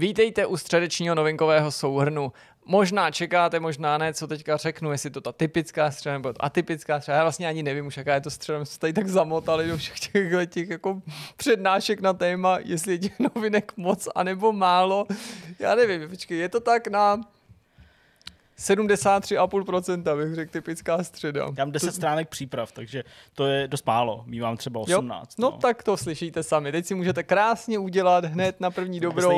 Vítejte u středečního novinkového souhrnu. Možná čekáte, možná ne, co teďka řeknu, jestli to ta typická střela nebo ta atypická střela. Já vlastně ani nevím už, jaká je to střela, jsme se tady tak zamotali do všech těchto těch jako přednášek na téma, jestli je těch novinek moc anebo málo. Já nevím, počkej, je to tak na 73,5% bych řekl typická středa. Já mám 10 to... stránek příprav, takže to je dost málo. Mívám třeba 18. Jo, no, no tak to slyšíte sami. Teď si můžete krásně udělat hned na první dobrou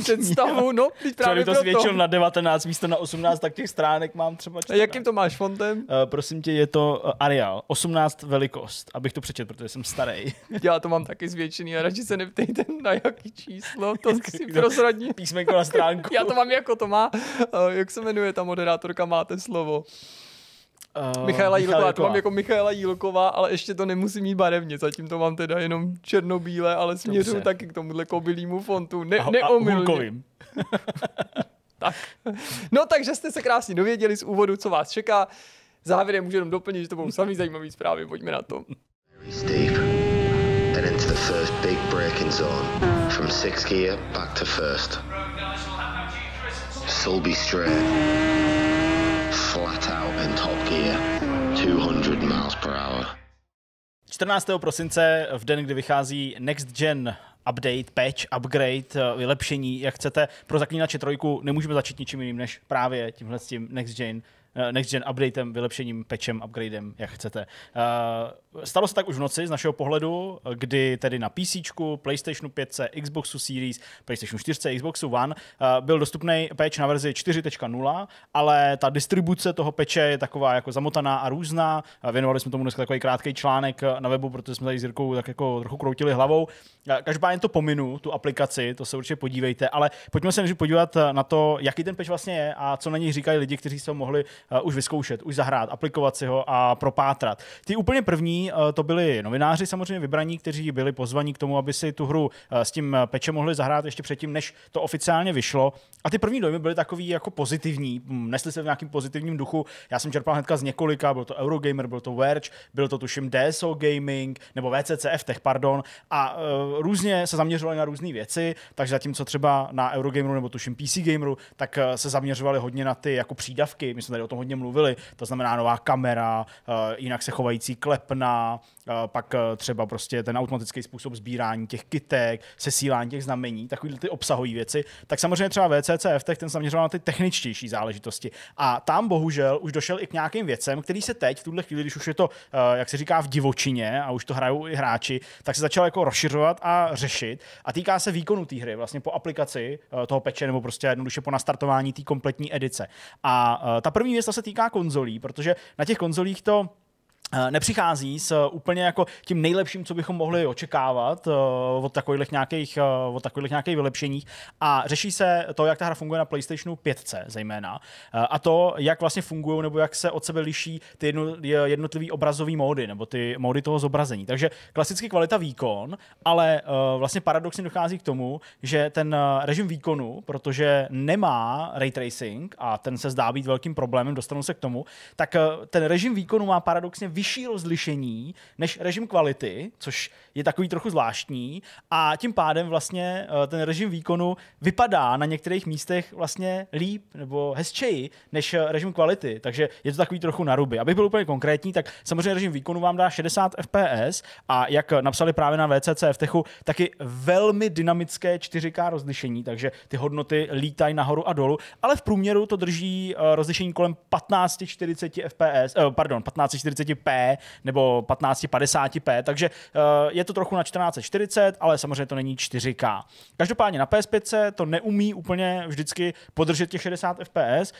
představu. No, teď právě to zvětšil na 19 místo na 18, tak těch stránek mám třeba 14. A jakým to máš fontem? Uh, eh, prosím tě, je to eh, Arial. 18 velikost, abych to přečetl, protože jsem starý. Já to mám taky zvětšený a radši se neptejte na jaký číslo, to si prozradím. Písmenko na stránku. Já to mám jako to má, uh, eh, jak se jmenuje ta model moderátorka, máte slovo. Uh, Michaela Jílková, to mám jako Michaela Jílková, ale ještě to nemusí mít barevně, zatím to mám teda jenom černobílé, ale směřuju taky k tomuhle kobylýmu fontu, ne, a, neomilně. A tak. No takže jste se krásně dověděli z úvodu, co vás čeká. Závěrem můžu jenom doplnit, že to budou samý zajímavý zprávy, pojďme na to. Then into straight flat out in top gear, 200 miles per hour. 14. prosince, v den, kdy vychází Next Gen update, patch, upgrade, eh, vylepšení, jak chcete, pro zaklínače trojku nemůžeme začít ničím jiným než právě tímhle s tím Next Gen Eh, next gen updatem, vylepšením, pečem, upgradem, jak chcete. Eh, stalo se tak už v noci z našeho pohledu, kdy tedy na PC, PlayStationu 5, Xboxu Series, PlayStationu 4, Xboxu One eh, byl dostupný patch na verzi 4.0, ale ta distribuce toho peče je taková jako zamotaná a různá. Věnovali jsme tomu dneska takový krátký článek na webu, protože jsme tady s Jirkou tak jako trochu kroutili hlavou. Každopádně to pominu, tu aplikaci, to se určitě podívejte, ale pojďme se podívat na to, jaký ten peč vlastně je a co na něj říkají lidi, kteří se mohli uh, už vyzkoušet, už zahrát, aplikovat si ho a propátrat. Ty úplně první uh, to byli novináři samozřejmě vybraní, kteří byli pozvaní k tomu, aby si tu hru uh, s tím pečem mohli zahrát ještě předtím, než to oficiálně vyšlo. A ty první dojmy byly takový jako pozitivní, hm, nesly se v nějakém pozitivním duchu. Já jsem čerpal hnedka z několika, byl to Eurogamer, byl to Verge, byl to tuším DSO Gaming nebo VCCF Tech, pardon, a uh, různě se zaměřovali na různé věci, takže zatímco třeba na Eurogameru nebo tuším PC Gameru, tak uh, se zaměřovali hodně na ty jako přídavky, my jsme tady o tom hodně mluvili, to znamená nová kamera, eh, jinak se chovající klepna, eh, pak eh, třeba prostě ten automatický způsob sbírání těch kytek, sesílání těch znamení, takovýhle ty obsahové věci, tak samozřejmě třeba VCCF ten zaměřoval na ty techničtější záležitosti. A tam bohužel už došel i k nějakým věcem, který se teď v tuhle chvíli, když už je to, jak se říká, v divočině a už to hrajou i hráči, tak se začal jako rozšiřovat a řešit. A týká se výkonu té hry, vlastně po aplikaci toho peče nebo prostě jednoduše po nastartování té kompletní edice. A ta první věc, zase týká konzolí, protože na těch konzolích to Eh, nepřichází s eh, úplně jako tím nejlepším, co bychom mohli očekávat eh, od takových nějakých, od takových nějakých vylepšení a řeší se to, jak ta hra funguje na PlayStationu 5 zejména a to, jak vlastně fungují nebo jak se od sebe liší ty jednotlivý obrazové módy nebo ty módy toho zobrazení. Takže klasicky kvalita výkon, ale vlastně paradoxně dochází k tomu, že ten režim výkonu, protože nemá ray tracing a ten se zdá být velkým problémem, dostanu se k tomu, tak ten režim výkonu má paradoxně vyšší rozlišení než režim kvality, což je takový trochu zvláštní a tím pádem vlastně eh, ten režim výkonu vypadá na některých místech vlastně líp nebo hezčeji než eh, režim kvality, takže je to takový trochu naruby. Aby byl úplně konkrétní, tak samozřejmě režim výkonu vám dá 60 fps a jak eh, napsali právě na VCC v Techu, taky velmi dynamické 4K rozlišení, takže ty hodnoty lítají nahoru a dolů, ale v průměru to drží rozlišení kolem 1540 fps, pardon, 1540p p nebo 1550p, takže eh, je to trochu na 1440, ale samozřejmě to není 4K. Každopádně na PS5 to neumí úplně vždycky podržet těch 60 fps,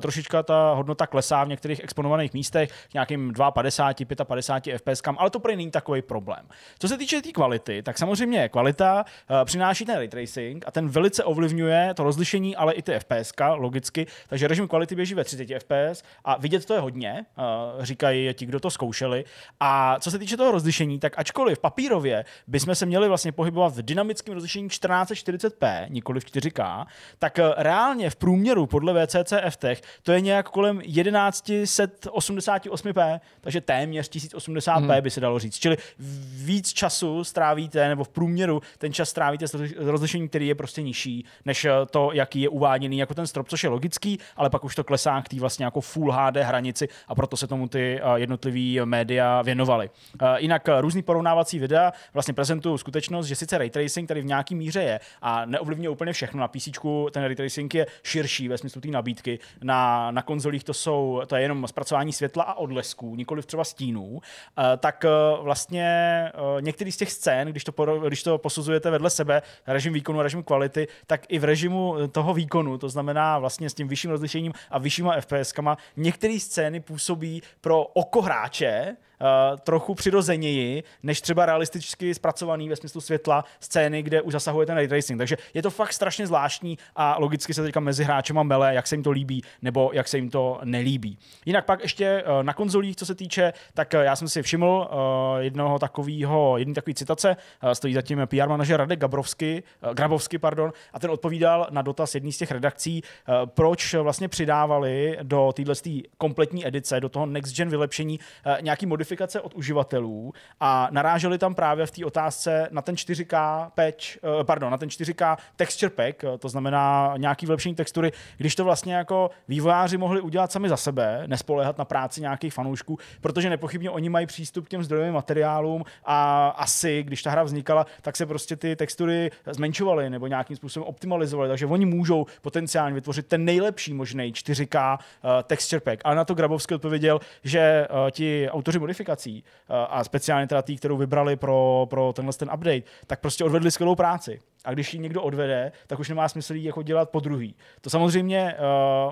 trošička ta hodnota klesá v některých exponovaných místech k nějakým 250, 55 fps, kam, ale to prý není takový problém. Co se týče té tý kvality, tak samozřejmě kvalita eh, přináší ten ray tracing a ten velice ovlivňuje to rozlišení, ale i ty fps, logicky, takže režim kvality běží ve 30 fps a vidět to je hodně, eh, říkají ti, kdo to to zkoušeli. A co se týče toho rozlišení, tak ačkoliv papírově bychom se měli vlastně pohybovat v dynamickém rozlišení 1440p, nikoli v 4K, tak eh, reálně v průměru podle VCCF tech to je nějak kolem 1188p, takže téměř 1080p hmm. by se dalo říct. Čili víc času strávíte, nebo v průměru ten čas strávíte s rozlišením, který je prostě nižší, než eh, to, jaký je uváděný jako ten strop, což je logický, ale pak už to klesá k té vlastně jako Full HD hranici a proto se tomu ty eh, jednotlivé jednotlivý média věnovali. Eh, jinak eh, různý porovnávací videa vlastně prezentují skutečnost, že sice ray tracing tady v nějaký míře je a neovlivňuje úplně všechno. Na PC ten ray tracing je širší ve smyslu té nabídky. Na, na konzolích to, jsou, to je jenom zpracování světla a odlesků, nikoli třeba stínů. Eh, tak vlastně některý z těch scén, když to, když to posuzujete vedle sebe, režim výkonu, režim kvality, tak i v režimu toho výkonu, to znamená vlastně s tím vyšším rozlišením a vyššíma FPS, kama některé scény působí pro oko hráče hráče, uh, trochu přirozeněji, než třeba realisticky zpracovaný ve smyslu světla scény, kde už zasahuje ten ray tracing. Takže je to fakt strašně zvláštní a logicky se teďka mezi a mele, jak se jim to líbí nebo jak se jim to nelíbí. Jinak pak ještě uh, na konzolích, co se týče, tak eh, já jsem si všiml uh, jednoho takového, jedné takové citace, uh, stojí zatím PR manažer Radek Gabrovsky, uh, Grabovsky, pardon, a ten odpovídal na dotaz jedné z těch redakcí, uh, proč vlastně přidávali do této kompletní edice, do toho next gen vylepšení uh, nějaký modifikace notifikace od uživatelů a naráželi tam právě v té otázce na ten 4K patch, eh, pardon, na ten 4K texture pack, eh, to znamená nějaký vylepšení textury, když to vlastně jako vývojáři mohli udělat sami za sebe, nespoléhat na práci nějakých fanoušků, protože nepochybně oni mají přístup k těm zdrojovým materiálům a asi, když ta hra vznikala, tak se prostě ty textury zmenšovaly nebo nějakým způsobem optimalizovaly, takže oni můžou potenciálně vytvořit ten nejlepší možný 4K eh, texture pack. Ale na to Grabovský odpověděl, že ti autoři modifikace modifikací eh, a speciálně teda tý, kterou vybrali pro, pro tenhle ten update, tak prostě odvedli skvělou práci a když ji někdo odvede, tak už nemá smysl ji jako dělat po druhý. To samozřejmě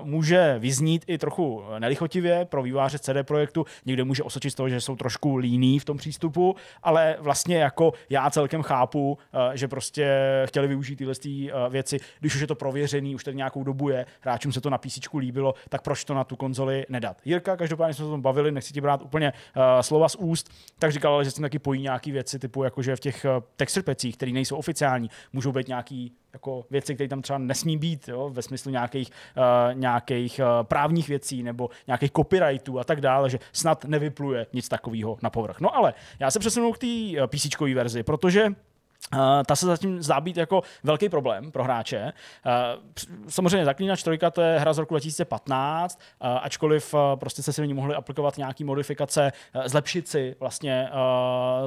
uh, může vyznít i trochu nelichotivě pro výváře CD projektu. Někde může osočit z toho, že jsou trošku líní v tom přístupu, ale vlastně jako já celkem chápu, uh, že prostě chtěli využít tyhle tý, uh, eh, věci, když už je to prověřený, už tady nějakou dobu je, hráčům se to na PC líbilo, tak proč to na tu konzoli nedat. Jirka, každopádně jsme se o tom bavili, nechci ti brát úplně uh, slova z úst, tak říkal, že se taky pojí nějaké věci typu, jako že v těch uh, textrpecích, které nejsou oficiální, můžou můžou být nějaký jako věci, které tam třeba nesmí být, jo, ve smyslu nějakých, uh, nějakých uh, právních věcí nebo nějakých copyrightů a tak dále, že snad nevypluje nic takového na povrch. No ale já se přesunu k té uh, eh, PC verzi, protože Eh, ta se zatím zdá být jako velký problém pro hráče. Eh, samozřejmě Zaklínač 3 to je hra z roku 2015, eh, ačkoliv prostě se si v ní mohli aplikovat nějaké modifikace, zlepšit si vlastně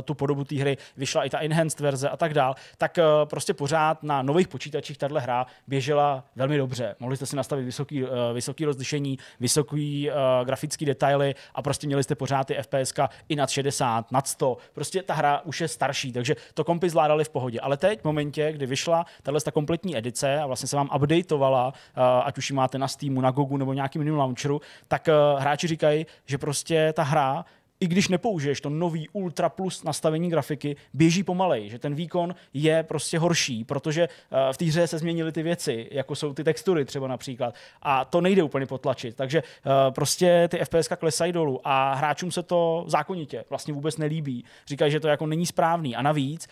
tu podobu té hry, vyšla i ta enhanced verze a tak dál, tak prostě pořád na nových počítačích tahle hra běžela velmi dobře. Mohli jste si nastavit vysoký, vysoký rozlišení, vysoký grafické detaily a prostě měli jste pořád ty FPS i nad 60, nad 100. Prostě ta hra už je starší, takže to kompy zvládali v v pohodě. Ale teď, v momentě, kdy vyšla tahle ta kompletní edice a vlastně se vám updateovala, eh, ať už ji máte na Steamu, na Gogu nebo nějakým jiným launcheru, tak eh, hráči říkají, že prostě ta hra i když nepoužiješ to nový Ultra Plus nastavení grafiky, běží pomalej, že ten výkon je prostě horší, protože eh, v té hře se změnily ty věci, jako jsou ty textury třeba například. A to nejde úplně potlačit, takže eh, prostě ty FPS klesají dolů a hráčům se to zákonitě vlastně vůbec nelíbí. Říkají, že to jako není správný. A navíc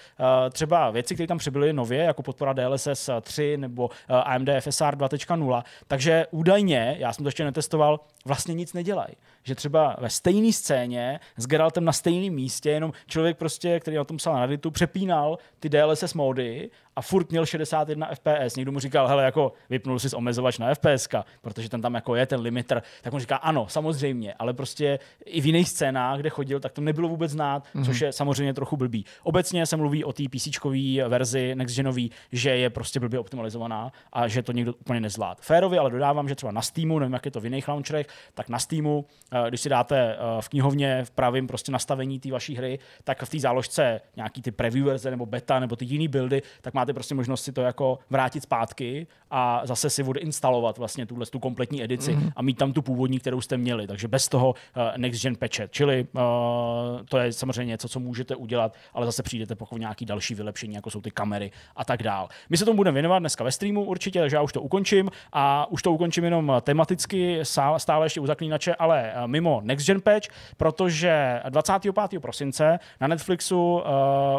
eh, třeba věci, které tam přibyly nově, jako podpora DLSS 3 nebo AMD FSR 2.0, takže údajně, já jsem to ještě netestoval, vlastně nic nedělají. Že třeba ve stejné scéně s Geraltem na stejném místě, jenom člověk prostě, který na tom psal na Redditu, přepínal ty DLSS mody a furt měl 61 FPS. Někdo mu říkal, hele, jako vypnul si omezovač na FPS, protože ten tam jako je, ten limiter. Tak on říká, ano, samozřejmě, ale prostě i v jiných scénách, kde chodil, tak to nebylo vůbec znát, mm-hmm. což je samozřejmě trochu blbý. Obecně se mluví o té PC verzi next genový, že je prostě blbě optimalizovaná a že to někdo úplně nezvlád. Férově ale dodávám, že třeba na Steamu, nevím, jak je to v jiných launcherech, tak na Steamu, eh, když si dáte eh, v knihovně v pravém prostě nastavení té vaší hry, tak v té záložce nějaký ty preview verze nebo beta nebo ty jiný buildy, tak máte prostě možnost si to jako vrátit zpátky a zase si odinstalovat vlastně tuhle tu kompletní edici mm-hmm. a mít tam tu původní, kterou jste měli. Takže bez toho eh, next gen patche. Čili uh, to je samozřejmě něco, co můžete udělat, ale zase přijdete pokud nějaký další vylepšení, jako jsou ty kamery a tak dál. My se tomu budeme věnovat dneska ve streamu určitě, takže já už to ukončím a už to ukončím jenom tematicky, stále ještě u zaklínače, ale eh, mimo Next Gen Patch, protože 25. prosince na Netflixu uh,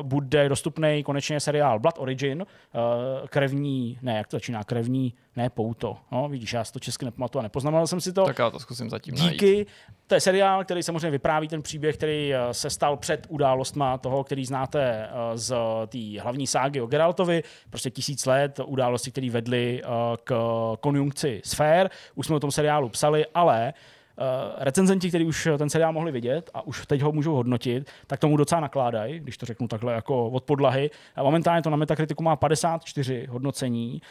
bude dostupný konečně seriál Blood Origin, uh, krevní, ne, jak to začíná, krevní, ne pouto. No, vidíš, já si to česky nepamatuju a nepoznamenal jsem si to. Tak já to zkusím zatím Díky. Najít. To je seriál, který samozřejmě vypráví ten příběh, který eh, se stal před událostma toho, který znáte eh, z té hlavní ságy o Geraltovi. Prostě tisíc let události, které vedly eh, k konjunkci sfér. Už jsme o tom seriálu psali, ale Eh, recenzenti, kteří už eh, ten seriál mohli vidět a už teď ho můžou hodnotit, tak tomu docela nakládají, když to řeknu takhle jako od podlahy. Eh, momentálně to na Metacriticu má 54 hodnocení.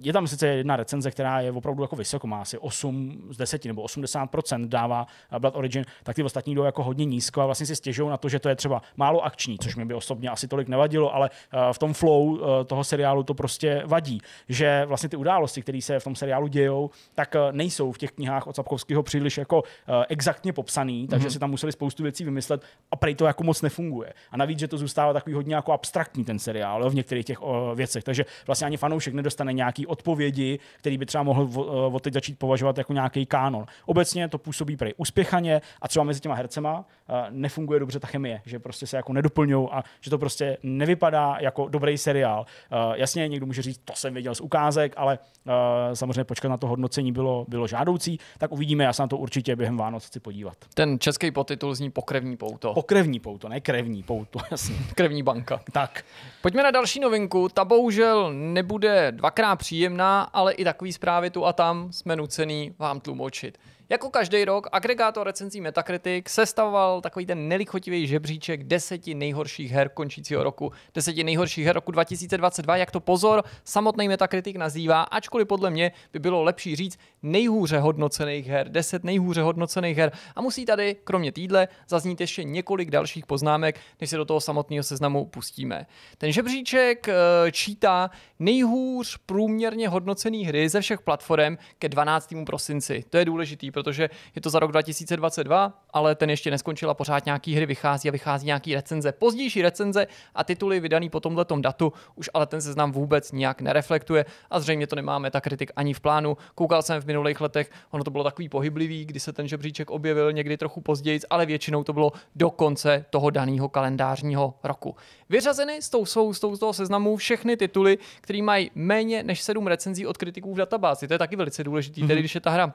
Je tam sice jedna recenze, která je opravdu jako vysoko, má asi 8 z 10 nebo 80% dává Blood Origin, tak ty ostatní jdou jako hodně nízko a vlastně si stěžují na to, že to je třeba málo akční, což mi by osobně asi tolik nevadilo, ale v tom flow toho seriálu to prostě vadí, že vlastně ty události, které se v tom seriálu dějou, tak nejsou v těch knihách od Sapkovského příliš příliš jako eh, exaktně popsaný, takže mm-hmm. si tam museli spoustu věcí vymyslet a prej to jako moc nefunguje. A navíc, že to zůstává takový hodně jako abstraktní ten seriál v některých těch věcech, takže vlastně ani fanoušek nedostane nějaký odpovědi, který by třeba mohl eh, od teď začít považovat jako nějaký kánon. Obecně to působí prej úspěchaně a třeba mezi těma hercema eh, nefunguje dobře ta chemie, že prostě se jako nedoplňují a že to prostě nevypadá jako dobrý seriál. Jasně, někdo může říct, to jsem věděl z ukázek, ale samozřejmě počkat na to hodnocení bylo, bylo žádoucí, tak uvidíme, já se na to určitě během Vánoc chci podívat. Ten český podtitul zní Pokrevní pouto. Pokrevní pouto, ne krevní pouto, jasně. Krevní banka. Tak. Pojďme na další novinku. Ta bohužel nebude dvakrát příjemná, ale i takový zprávy tu a tam jsme nucený vám tlumočit. Jako každý rok agregátor recenzí Metacritic sestavoval takový ten nelichotivý žebříček deseti nejhorších her končícího roku, deseti nejhorších her roku 2022, jak to pozor samotný Metacritic nazývá, ačkoliv podle mě by bylo lepší říct nejhůře hodnocených her, deset nejhůře hodnocených her a musí tady, kromě týdle, zaznít ještě několik dalších poznámek, než se do toho samotného seznamu pustíme. Ten žebříček eh, čítá nejhůř průměrně hodnocený hry ze všech platform ke 12. prosinci. To je důležitý, protože je to za rok 2022, ale ten ještě neskončil a pořád nějaký hry vychází a vychází nějaký recenze. Pozdější recenze a tituly vydaný po tomhletom datu už ale ten seznam vůbec nijak nereflektuje a zřejmě to nemáme ta kritik ani v plánu. Koukal jsem v minulých letech, ono to bylo takový pohyblivý, kdy se ten žebříček objevil někdy trochu později, ale většinou to bylo do konce toho daného kalendářního roku. Vyřazeny s tou, jsou, s tou, z toho seznamu všechny tituly, které mají méně než sedm recenzí od kritiků v databázi. To je taky velice důležité, mm-hmm. tedy mhm. když je ta hra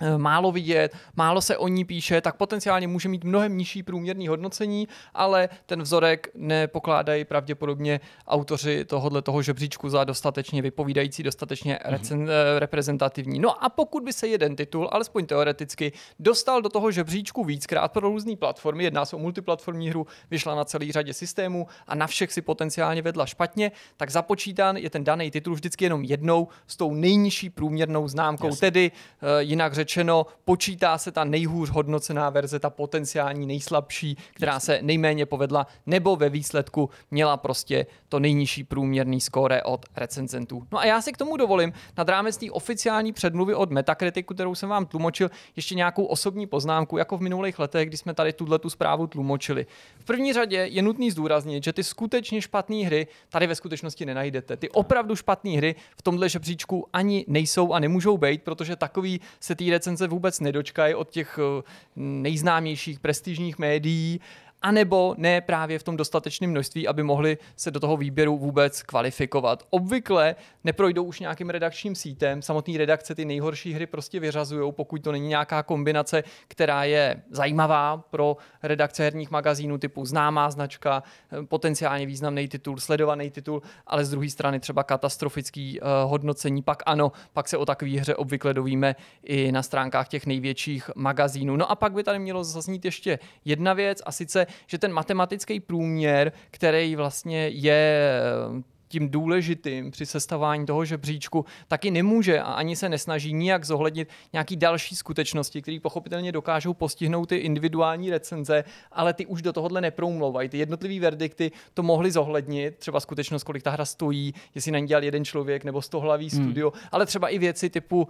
Eh, málo vidět, málo se o ní píše, tak potenciálně může mít mnohem nižší průměrný hodnocení, ale ten vzorek nepokládají pravděpodobně autoři tohohle toho žebříčku za dostatečně vypovídající, dostatečně mhm. recen, mm-hmm. reprezentativní. No a pokud by se jeden titul, alespoň teoreticky, dostal do toho žebříčku víckrát pro různé platformy, jedná se o multiplatformní hru, vyšla na celý řadě systémů a na všech si potenciálně vedla špatně, tak započítán je ten daný titul vždycky jenom jednou s tou nejnižší průměrnou známkou, Jasne. tedy uh, jinak řečeno řečeno, počítá se ta nejhůř hodnocená verze, ta potenciální nejslabší, která se nejméně povedla, nebo ve výsledku měla prostě to nejnižší průměrný skóre od recenzentů. No a já si k tomu dovolím nad rámec té oficiální předmluvy od Metakritiku, kterou jsem vám tlumočil, ještě nějakou osobní poznámku, jako v minulých letech, kdy jsme tady tuhle tu zprávu tlumočili. V první řadě je nutný zdůraznit, že ty skutečně špatné hry tady ve skutečnosti nenajdete. Ty opravdu špatné hry v tomhle žebříčku ani nejsou a nemůžou být, protože takový se tý recenze vůbec nedočkají od těch eh, nejznámějších prestižních médií anebo ne právě v tom dostatečném množství, aby mohli se do toho výběru vůbec kvalifikovat. Obvykle neprojdou už nějakým redakčním sítem, samotný redakce ty nejhorší hry prostě vyřazují, pokud to není nějaká kombinace, která je zajímavá pro redakce herních magazínů typu známá značka, potenciálně významný titul, sledovaný titul, ale z druhé strany třeba katastrofický uh, hodnocení, pak ano, pak se o takové hře obvykle dovíme i na stránkách těch největších magazínů. No a pak by tady mělo zaznít ještě jedna věc, a sice že ten matematický průměr, který vlastně je eh, tím důležitým při sestavání toho žebříčku, taky nemůže a ani se nesnaží nijak zohlednit nějaký další skutečnosti, které pochopitelně dokážou postihnout ty individuální recenze, ale ty už do tohohle neproumlouvají. Ty jednotlivé verdikty to mohly zohlednit, třeba skutečnost, kolik ta hra stojí, jestli na ní dělal jeden člověk nebo sto hlavý hmm. studio, hmm. ale třeba i věci typu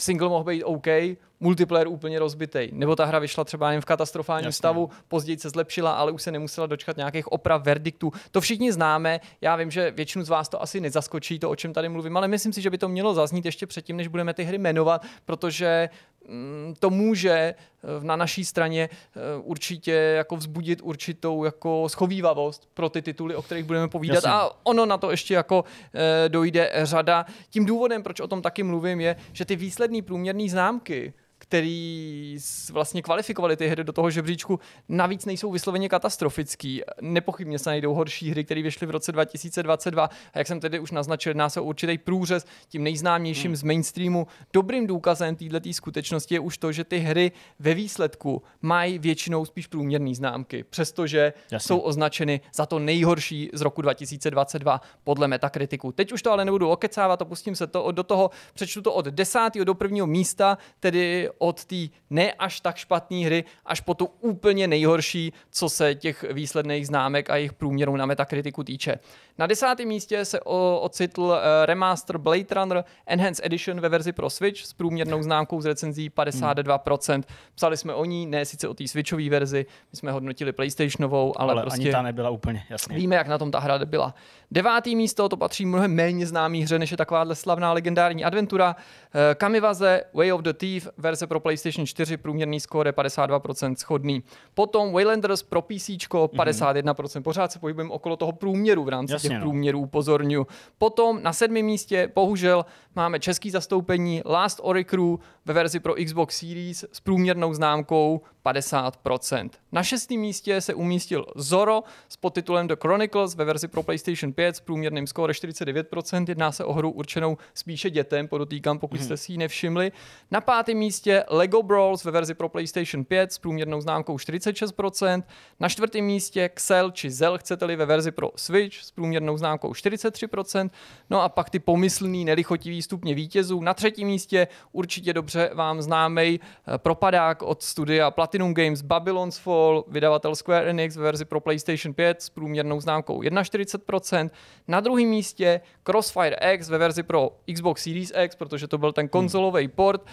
single mohl být OK, multiplayer úplně rozbitý. Nebo ta hra vyšla třeba jen v katastrofálním Jasně. stavu, později se zlepšila, ale už se nemusela dočkat nějakých oprav verdiktů. To všichni známe. Já vím, že většinu z vás to asi nezaskočí, to, o čem tady mluvím, ale myslím si, že by to mělo zaznít ještě předtím, než budeme ty hry jmenovat, protože Mm, to může eh, na naší straně eh, určitě jako vzbudit určitou jako schovývavost pro ty tituly, o kterých budeme povídat Jasně. a ono na to ještě jako eh, dojde řada. Tím důvodem, proč o tom taky mluvím, je, že ty výsledné průměrné známky který vlastně kvalifikovali ty hry do toho žebříčku, navíc nejsou vysloveně katastrofický. Nepochybně se najdou horší hry, které vyšly v roce 2022. A jak jsem tedy už naznačil, jedná se o určitý průřez tím nejznámějším hmm. z mainstreamu. Dobrým důkazem této skutečnosti je už to, že ty hry ve výsledku mají většinou spíš průměrné známky, přestože Jasně. jsou označeny za to nejhorší z roku 2022 podle Metakritiku. Teď už to ale nebudu okecávat, opustím se to do toho, přečtu to od 10. do prvního místa, tedy od té ne až tak špatné hry až po tu úplně nejhorší, co se těch výsledných známek a jejich průměrů na metakritiku týče. Na desátém místě se ocitl eh, remaster Blade Runner Enhanced Edition ve verzi pro Switch s průměrnou známkou z recenzí 52%. Psali jsme o ní, ne sice o té Switchové verzi, my jsme hodnotili PlayStationovou, ale, ale prostě ani ta nebyla úplně, jasně. Víme, jak na tom ta hra byla. Devátý místo, to patří mnohem méně známý hře, než je takováhle slavná legendární adventura. Eh, Kamivaze Way of the Thief verze pro PlayStation 4, průměrný skóre 52% schodný. Potom Waylanders pro PC 51%, mm-hmm. pořád se pohybujeme okolo toho průměru v rámci Jasně, těch no. průměrů, upozorňuji. Potom na sedmém místě, bohužel, máme český zastoupení Last Oricru ve verzi pro Xbox Series s průměrnou známkou 50%. Na šestém místě se umístil Zoro s podtitulem The Chronicles ve verzi pro PlayStation 5 s průměrným skóre 49%. Jedná se o hru určenou spíše dětem, podotýkám, pokud mhm. jste si ji nevšimli. Na pátém místě LEGO Brawls ve verzi pro PlayStation 5 s průměrnou známkou 46%, na čtvrtém místě Xel či Zel, chcete-li ve verzi pro Switch s průměrnou známkou 43%, no a pak ty pomyslný nelichotivý stupně vítězů. Na třetím místě určitě dobře vám známý eh, propadák od studia Platinum Games Babylon's Fall, vydavatel Square Enix ve verzi pro PlayStation 5 s průměrnou známkou 41%, na druhém místě Crossfire X ve verzi pro Xbox Series X, protože to byl ten konzolový port uh,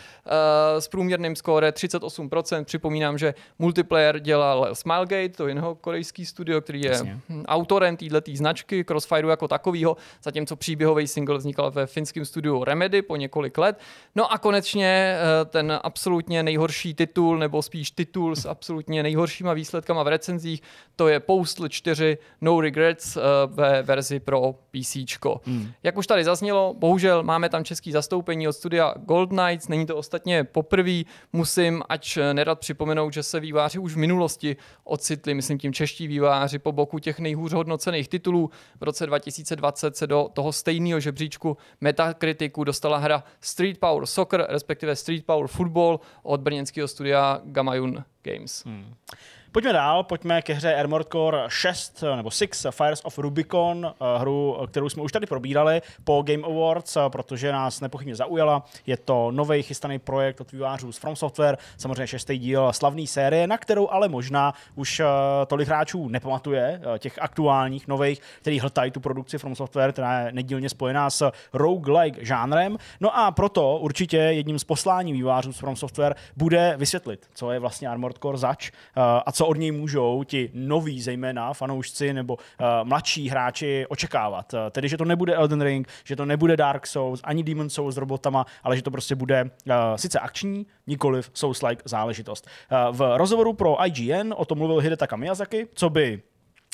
s průměrným skóre 38%. Připomínám, že multiplayer dělal Smilegate, to jiného korejský studio, který je Jasně. Hm, autorem této značky, Crossfire jako takového, zatímco příběhový single vznikal ve finském studiu Remedy po několik let. No a konečně eh, ten absolutně nejhorší titul, nebo spíš titul s absolutně nejhoršíma výsledkama v recenzích, to je Postal 4 No Regrets eh, ve verzi pro PC. Hmm. Jak už tady zaznělo, bohužel máme tam český zastoupení od studia Gold Knights, není to ostatně poprvé, poprvé musím, ač nerad připomenout, že se výváři už v minulosti ocitli, myslím tím čeští výváři, po boku těch nejhůř hodnocených titulů. V roce 2020 se do toho stejného žebříčku Metakritiku dostala hra Street Power Soccer, respektive Street Power Football od brněnského studia Gamayun Games. Hmm. Pojďme dál, pojďme ke hře Armored Core eh, 6 nebo 6 eh, Fires of Rubicon, eh, hru, kterou jsme už tady probírali po Game Awards, protože nás nepochybně zaujala. Je to nový chystaný projekt od vývářů z From Software, samozřejmě šestý díl slavné série, na kterou ale možná už tolik hráčů nepamatuje, těch aktuálních, nových, který hltají tu produkci From Software, která je nedílně spojená s roguelike žánrem. No a proto určitě jedním z poslání vývářů z From Software bude vysvětlit, co je vlastně Armored Core zač a co od něj můžou ti noví, zejména fanoušci nebo uh, mladší hráči očekávat. Uh, tedy, že to nebude Elden Ring, že to nebude Dark Souls, ani Demon Souls s robotama, ale že to prostě bude uh, sice akční, nikoliv Souls-like záležitost. Uh, v rozhovoru pro IGN o tom mluvil Hidetaka Miyazaki, co by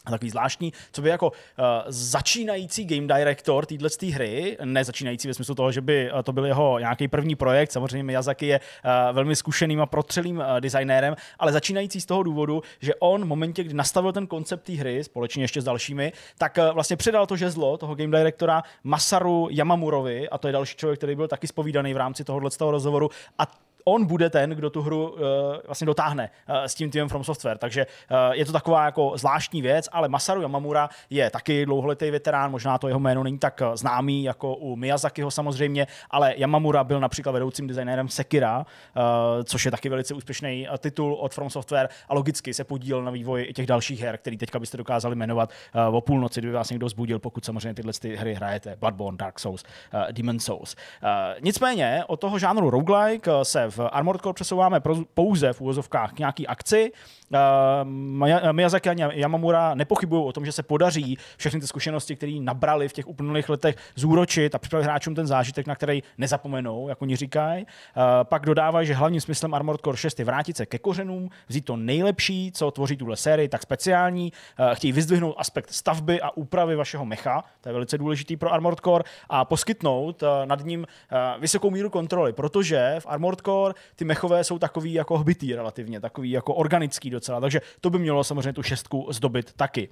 takový zvláštní, co by jako uh, začínající game director téhle hry, ne začínající ve smyslu toho, že by eh, to byl jeho nějaký první projekt, samozřejmě Miyazaki je uh, velmi zkušeným a protřelým uh, designérem, ale začínající z toho důvodu, že on v momentě, kdy nastavil ten koncept té hry, společně ještě s dalšími, tak uh, vlastně předal to žezlo toho game directora Masaru Yamamurovi, a to je další člověk, který byl taky spovídaný v rámci tohohle rozhovoru, a on bude ten, kdo tu hru uh, vlastně dotáhne uh, s tím týmem From Software. Takže uh, je to taková jako zvláštní věc, ale Masaru Yamamura je taky dlouholetý veterán, možná to jeho jméno není tak známý jako u Miyazakiho samozřejmě, ale Yamamura byl například vedoucím designérem Sekira, uh, což je taky velice úspěšný titul od From Software a logicky se podílel na vývoji i těch dalších her, který teďka byste dokázali jmenovat uh, o půlnoci, kdyby vás někdo zbudil, pokud samozřejmě tyhle ty hry hrajete, Bloodborne, Dark Souls, uh, Demon Souls. Uh, nicméně od toho žánru roguelike se v Armored Core přesouváme pouze v úvozovkách nějaký akci. Eh, eh, Miyazaki a Yamamura nepochybují o tom, že se podaří všechny ty zkušenosti, které nabrali v těch uplynulých letech, zúročit a připravit hráčům ten zážitek, na který nezapomenou, jako oni říkají. Eh, pak dodává, že hlavním smyslem Armored Core 6 je vrátit se ke kořenům, vzít to nejlepší, co tvoří tuhle sérii, tak speciální. Chtějí vyzdvihnout aspekt stavby a úpravy vašeho mecha, to je velice důležitý pro Armored Core, a poskytnout nad ním vysokou míru kontroly, protože v Armored Core prostor, ty mechové jsou takový jako hbitý relativně, takový jako organický docela, takže to by mělo samozřejmě tu šestku zdobit taky.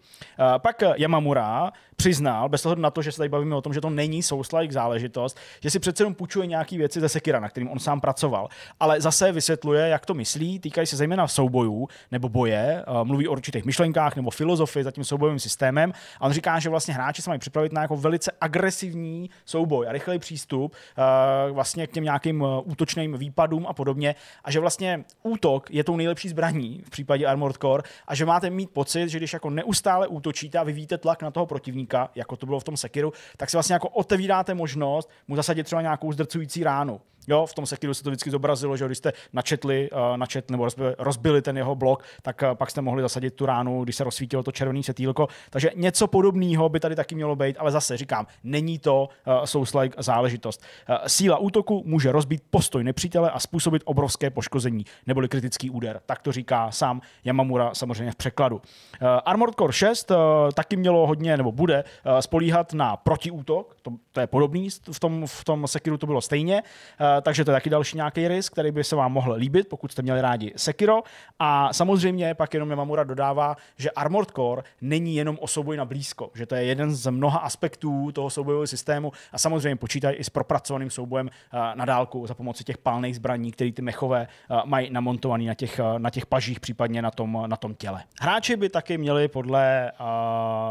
Eh, pak Yamamura, přiznal, bez ohledu na to, že se tady bavíme o tom, že to není souslajk záležitost, že si přece jenom půjčuje nějaké věci ze Sekira, na kterým on sám pracoval. Ale zase vysvětluje, jak to myslí, týkají se zejména soubojů nebo boje, eh, mluví o určitých myšlenkách nebo filozofii za tím soubojovým systémem. A on říká, že vlastně hráči se mají připravit na jako velice agresivní souboj a rychlý přístup eh, vlastně k těm nějakým eh, útočným výpadům a podobně. A že vlastně útok je tou nejlepší zbraní v případě Armored Core a že máte mít pocit, že když jako neustále útočíte a vyvíjíte tlak na toho protivníka, útočníka, jako to bylo v tom Sekiru, tak si vlastně jako otevíráte možnost mu zasadit třeba nějakou zdrcující ránu. Jo, v tom Sekiru se to vždycky zobrazilo, že když jste načetli, eh, načet, nebo rozbili ten jeho blok, tak eh, pak jste mohli zasadit tu ránu, když se rozsvítilo to červené setýlko. Takže něco podobného by tady taky mělo být, ale zase říkám, není to eh, souslike záležitost. Síla útoku může rozbít postoj nepřítele a způsobit obrovské poškození, neboli kritický úder. Tak to říká sám Yamamura samozřejmě v překladu. Armored Core 6 taky mělo hodně, nebo bude spolíhat na protiútok, to, to je podobný, v tom, v tom Sekiru to bylo stejně takže to je taky další nějaký risk, který by se vám mohl líbit, pokud jste měli rádi Sekiro. A samozřejmě pak jenom Mamura dodává, že Armored Core není jenom o souboj na blízko, že to je jeden z mnoha aspektů toho soubojového systému a samozřejmě počítají i s propracovaným soubojem eh, na dálku za pomoci těch palných zbraní, které ty mechové eh, mají namontovaný na těch, eh, na těch pažích, případně na tom, na tom těle. Hráči by taky měli podle uh,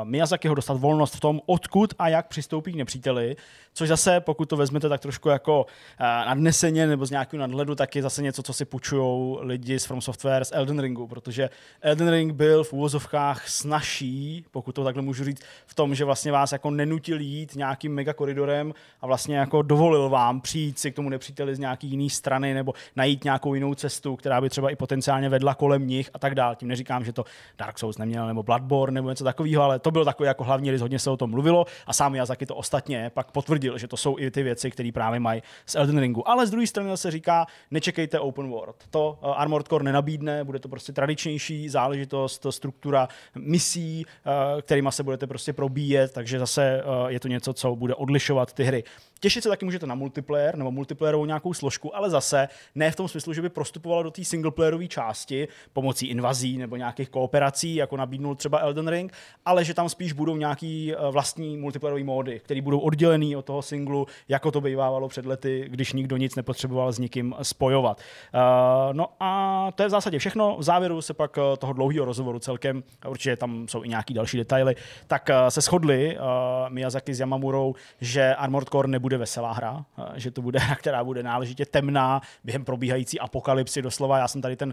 Miyazakiho dostat volnost v tom, odkud a jak přistoupí k nepříteli, což zase, pokud to vezmete tak trošku jako uh, nadneseně nebo z nějakého nadhledu, tak je zase něco, co si půjčují lidi z From Software z Elden Ringu, protože Elden Ring byl v úvozovkách snažší, pokud to takhle můžu říct, v tom, že vlastně vás jako nenutil jít nějakým mega koridorem a vlastně jako dovolil vám přijít si k tomu nepříteli z nějaký jiné strany nebo najít nějakou jinou cestu, která by třeba i potenciálně vedla kolem nich a tak dál. Tím neříkám, že to Dark Souls neměl nebo Bloodborne nebo něco takového, ale to byl takový jako hlavní rys, hodně se o tom mluvilo a sám Yazaki to ostatně pak potvrdil, že to jsou i ty věci, které právě mají z Elden Ringu marketingu. Ale z druhé strany se říká, nečekejte open world. To eh, Armored Core nenabídne, bude to prostě tradičnější záležitost, eh, struktura misí, eh, kterými se budete prostě probíjet, takže zase je to něco, co bude odlišovat ty hry. Těšit se taky můžete na multiplayer nebo multiplayerovou nějakou složku, ale zase ne v tom smyslu, že by prostupovala do té singleplayerové části pomocí invazí nebo nějakých kooperací, jako nabídnul třeba Elden Ring, ale že tam spíš budou nějaký vlastní multiplayerové módy, které budou oddělený od toho singlu, jako to bývávalo před lety, když nikdo nikdo nic nepotřeboval s nikým spojovat. Eh, no a to je v zásadě všechno. V závěru se pak eh, toho dlouhého rozhovoru celkem, určitě tam jsou i nějaký další detaily, tak eh, se shodli Miyazaki s Yamamurou, že Armored Core nebude veselá hra, že to bude hra, která bude náležitě temná během probíhající apokalypsy doslova. Já jsem tady ten,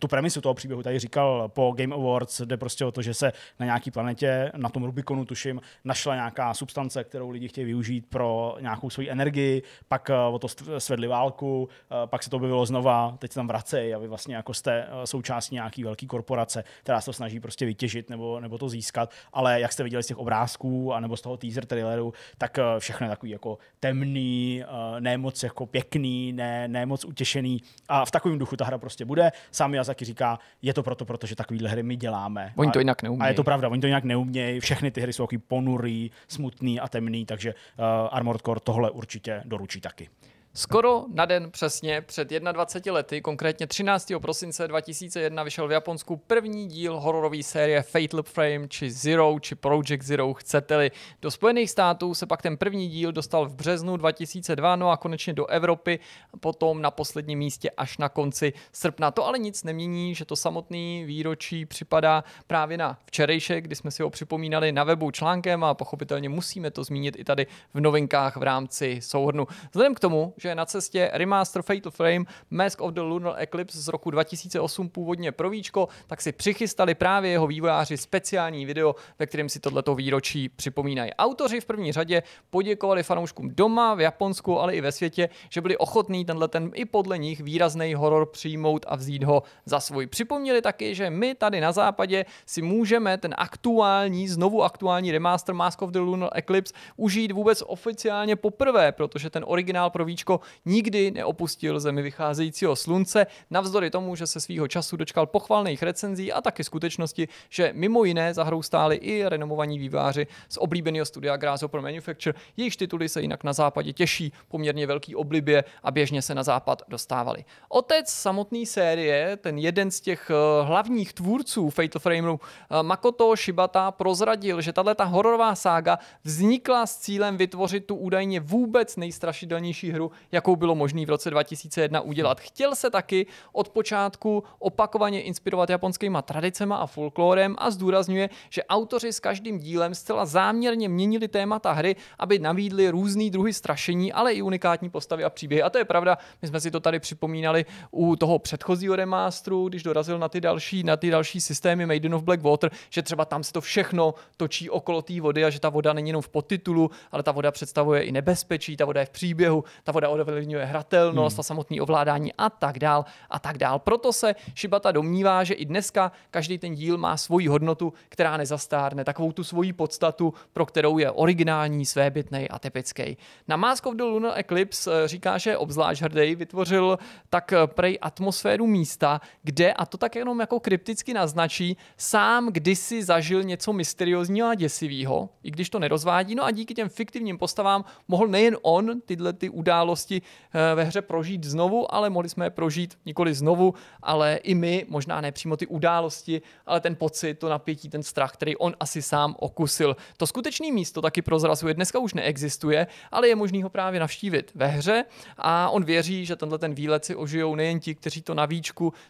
tu premisu toho příběhu tady říkal po Game Awards, jde prostě o to, že se na nějaký planetě, na tom Rubikonu tuším, našla nějaká substance, kterou lidi chtějí využít pro nějakou svoji energii, pak Eh, o to svedli válku, eh, pak se to objevilo znova, teď se tam vracejí a vy vlastně jako jste eh, součástí nějaký velký korporace, která se to snaží prostě vytěžit nebo, nebo to získat, ale jak jste viděli z těch obrázků a nebo z toho teaser traileru, tak všechno je takový jako temný, ne moc jako pěkný, ne, ne moc utěšený a v takovém duchu ta hra prostě bude. Sám Jazaki říká, je to proto, protože takovýhle hry my děláme. Oni to jinak neumějí. A je to pravda, oni to jinak neumějí, všechny ty hry jsou takový ponurý, smutný a temný, takže uh, Armored Core tohle určitě doručí taky. Skoro na den přesně před 21 lety, konkrétně 13. prosince 2001, vyšel v Japonsku první díl hororové série Fatal Frame či Zero či Project Zero, chcete-li. Do Spojených států se pak ten první díl dostal v březnu 2002, no a konečně do Evropy, potom na posledním místě až na konci srpna. To ale nic nemění, že to samotný výročí připadá právě na včerejšek, kdy jsme si ho připomínali na webu článkem a pochopitelně musíme to zmínit i tady v novinkách v rámci souhrnu. Vzhledem k tomu, že že je na cestě remaster Fatal Frame Mask of the Lunar Eclipse z roku 2008 původně pro Víčko, tak si přichystali právě jeho vývojáři speciální video, ve kterém si tohleto výročí připomínají. Autoři v první řadě poděkovali fanouškům doma, v Japonsku, ale i ve světě, že byli ochotní tenhle ten i podle nich výrazný horor přijmout a vzít ho za svůj. Připomněli taky, že my tady na západě si můžeme ten aktuální, znovu aktuální remaster Mask of the Lunar Eclipse užít vůbec oficiálně poprvé, protože ten originál pro Víčko nikdy neopustil zemi vycházejícího slunce, navzdory tomu, že se svýho času dočkal pochvalných recenzí a taky skutečnosti, že mimo jiné za hrou stály i renomovaní výváři z oblíbeného studia Grázo pro Manufacture, jejich tituly se jinak na západě těší poměrně velký oblibě a běžně se na západ dostávali. Otec samotné série, ten jeden z těch eh, hlavních tvůrců Fatal Frameru, eh, Makoto Shibata, prozradil, že tato hororová sága vznikla s cílem vytvořit tu údajně vůbec nejstrašidelnější hru, jakou bylo možné v roce 2001 udělat. Chtěl se taky od počátku opakovaně inspirovat japonskýma tradicema a folklorem a zdůrazňuje, že autoři s každým dílem zcela záměrně měnili témata hry, aby navídli různý druhy strašení, ale i unikátní postavy a příběhy. A to je pravda, my jsme si to tady připomínali u toho předchozího remástru, když dorazil na ty další, na ty další systémy Maiden of Black Water, že třeba tam se to všechno točí okolo té vody a že ta voda není jenom v podtitulu, ale ta voda představuje i nebezpečí, ta voda je v příběhu, ta voda která ovlivňuje hratelnost hmm. a samotné ovládání a tak dál a tak dál. Proto se Shibata domnívá, že i dneska každý ten díl má svoji hodnotu, která nezastárne, takovou tu svoji podstatu, pro kterou je originální, svébytný a typický. Na Mask of the Lunar Eclipse eh, říká, že obzvlášť hrdej vytvořil tak eh, prej atmosféru místa, kde, a to tak jenom jako krypticky naznačí, sám kdysi zažil něco mysteriózního a děsivého, i když to nerozvádí, no a díky těm fiktivním postavám mohl nejen on tyhle ty události události eh, ve hře prožít znovu, ale mohli jsme je prožít nikoli znovu, ale i my, možná ne přímo ty události, ale ten pocit, to napětí, ten strach, který on asi sám okusil. To skutečné místo taky prozrazuje, dneska už neexistuje, ale je možný ho právě navštívit ve hře a on věří, že tenhle ten výlet si ožijou nejen ti, kteří to na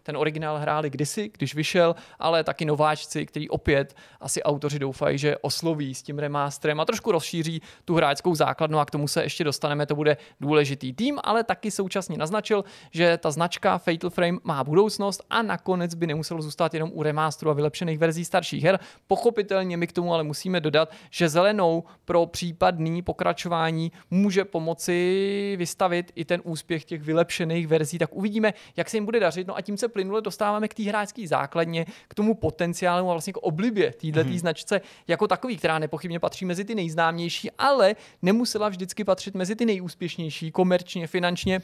ten originál hráli kdysi, když vyšel, ale taky nováčci, který opět asi autoři doufají, že osloví s tím remástrem a trošku rozšíří tu hráčskou základnu a k tomu se ještě dostaneme, to bude důležité důležitý tým, ale taky současně naznačil, že ta značka Fatal Frame má budoucnost a nakonec by nemuselo zůstat jenom u remástru a vylepšených verzí starších her. Pochopitelně my k tomu ale musíme dodat, že zelenou pro případný pokračování může pomoci vystavit i ten úspěch těch vylepšených verzí, tak uvidíme, jak se jim bude dařit. No a tím se plynule dostáváme k té hráčské základně, k tomu potenciálu a vlastně k oblibě téhle mm-hmm. značce jako takový, která nepochybně patří mezi ty nejznámější, ale nemusela vždycky patřit mezi ty nejúspěšnější. Kom- komerčně, finančně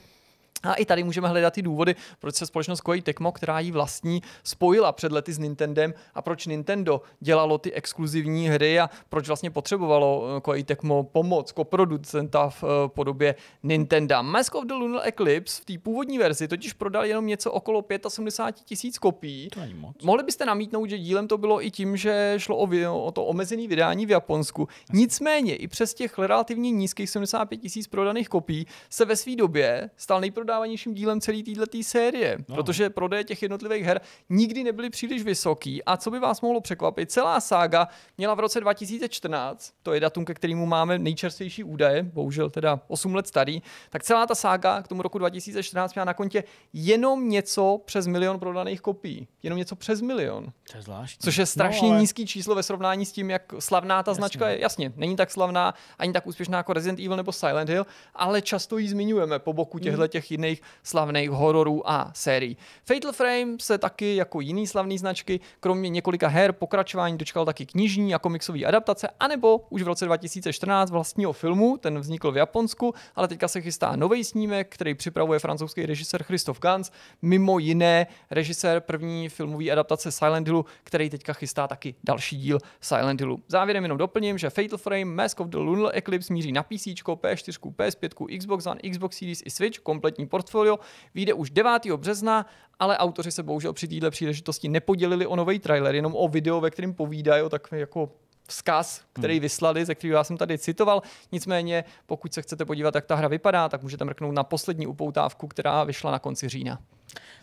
a i tady můžeme hledat ty důvody, proč se společnost Koei Tecmo, která ji vlastní, spojila před lety s Nintendem a proč Nintendo dělalo ty exkluzivní hry a proč vlastně potřebovalo eh, Koei Tecmo pomoc koproducenta v eh, podobě Nintendo. Mask of the Lunar Eclipse v té původní verzi totiž prodal jenom něco okolo 75 tisíc kopií. To není moc. Mohli byste namítnout, že dílem to bylo i tím, že šlo o, o to omezené vydání v Japonsku. Nicméně i přes těch relativně nízkých 75 tisíc prodaných kopií se ve své době stal nejprodanější nejprodávanějším dílem celé této série, no. protože prodeje těch jednotlivých her nikdy nebyly příliš vysoký. A co by vás mohlo překvapit, celá sága měla v roce 2014, to je datum, ke kterému máme nejčerstvější údaje, bohužel teda 8 let starý, tak celá ta sága k tomu roku 2014 měla na kontě jenom něco přes milion prodaných kopií. Jenom něco přes milion. To je zvláštní. Což je no, strašně no, ale... nízký číslo ve srovnání s tím, jak slavná ta jasně. značka je. Jasně, není tak slavná, ani tak úspěšná jako Resident Evil nebo Silent Hill, ale často ji zmiňujeme po boku těchto hmm. těch jedných slavných hororů a sérií. Fatal Frame se taky jako jiný slavný značky, kromě několika her pokračování dočkal taky knižní a komiksové adaptace, anebo už v roce 2014 vlastního filmu, ten vznikl v Japonsku, ale teďka se chystá nový snímek, který připravuje francouzský režisér Christoph Gans, mimo jiné režisér první filmové adaptace Silent Hillu, který teďka chystá taky další díl Silent Hillu. Závěrem jenom doplním, že Fatal Frame Mask of the Lunar Eclipse míří na PC, ps 4 PS5, Xbox One, Xbox Series i Switch, kompletní portfolio, vyjde už 9. března, ale autoři se bohužel při této příležitosti nepodělili o nový trailer, jenom o video, ve kterém povídají o takové jako vzkaz, který hmm. vyslali, ze kterého já jsem tady citoval. Nicméně, pokud se chcete podívat, jak ta hra vypadá, tak můžete mrknout na poslední upoutávku, která vyšla na konci října.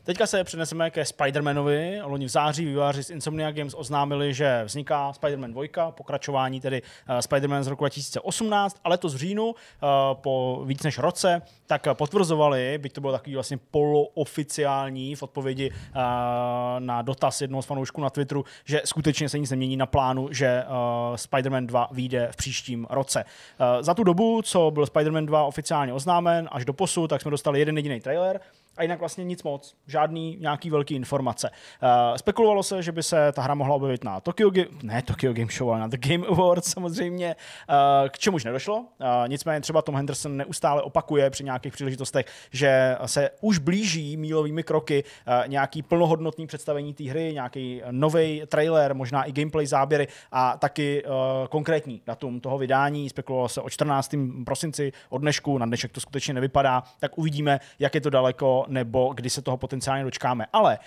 Teďka se přeneseme ke Spider-Manovi. Loni v září výváři z Insomnia Games oznámili, že vzniká Spider-Man 2, pokračování tedy eh, Spider-Man z roku 2018 ale to z říjnu eh, po víc než roce, tak potvrzovali, byť to bylo takový vlastně polooficiální v odpovědi eh, na dotaz jednoho z fanoušků na Twitteru, že skutečně se nic nemění na plánu, že Spider-Man 2 vyjde v příštím roce. Za tu dobu, co byl Spider-Man 2 oficiálně oznámen až do posud, tak jsme dostali jeden jediný trailer, a jinak vlastně nic moc, žádný nějaký velký informace. Uh, spekulovalo se, že by se ta hra mohla objevit na Tokyo Game, ne Tokyo Game Show, ale na The Game Awards samozřejmě, uh, k čemuž nedošlo. Uh, nicméně třeba Tom Henderson neustále opakuje při nějakých příležitostech, že se už blíží mílovými kroky uh, nějaký plnohodnotný představení té hry, nějaký nový trailer, možná i gameplay záběry a taky uh, konkrétní datum toho vydání. Spekulovalo se o 14. prosinci od dnešku, na dnešek to skutečně nevypadá, tak uvidíme, jak je to daleko nebo kdy se toho potenciálně dočkáme. Ale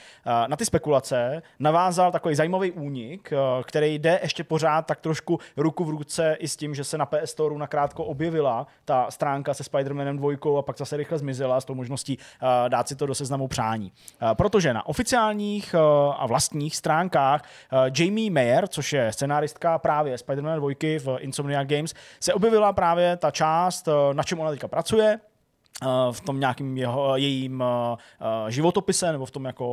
eh, na ty spekulace navázal takový zajímavý únik, eh, který jde ještě pořád tak trošku ruku v ruce i s tím, že se na PS Store nakrátko objevila ta stránka se Spider-Manem 2 a pak zase rychle zmizela s tou možností eh, dát si to do seznamu přání. Protože na oficiálních a vlastních stránkách Jamie Mayer, což je scenáristka právě Spider-Man 2 v Insomnia Games, se objevila právě ta část, na čem ona teďka pracuje, Eh, v tom nějakým jeho, eh, jejím eh, životopise nebo v tom jako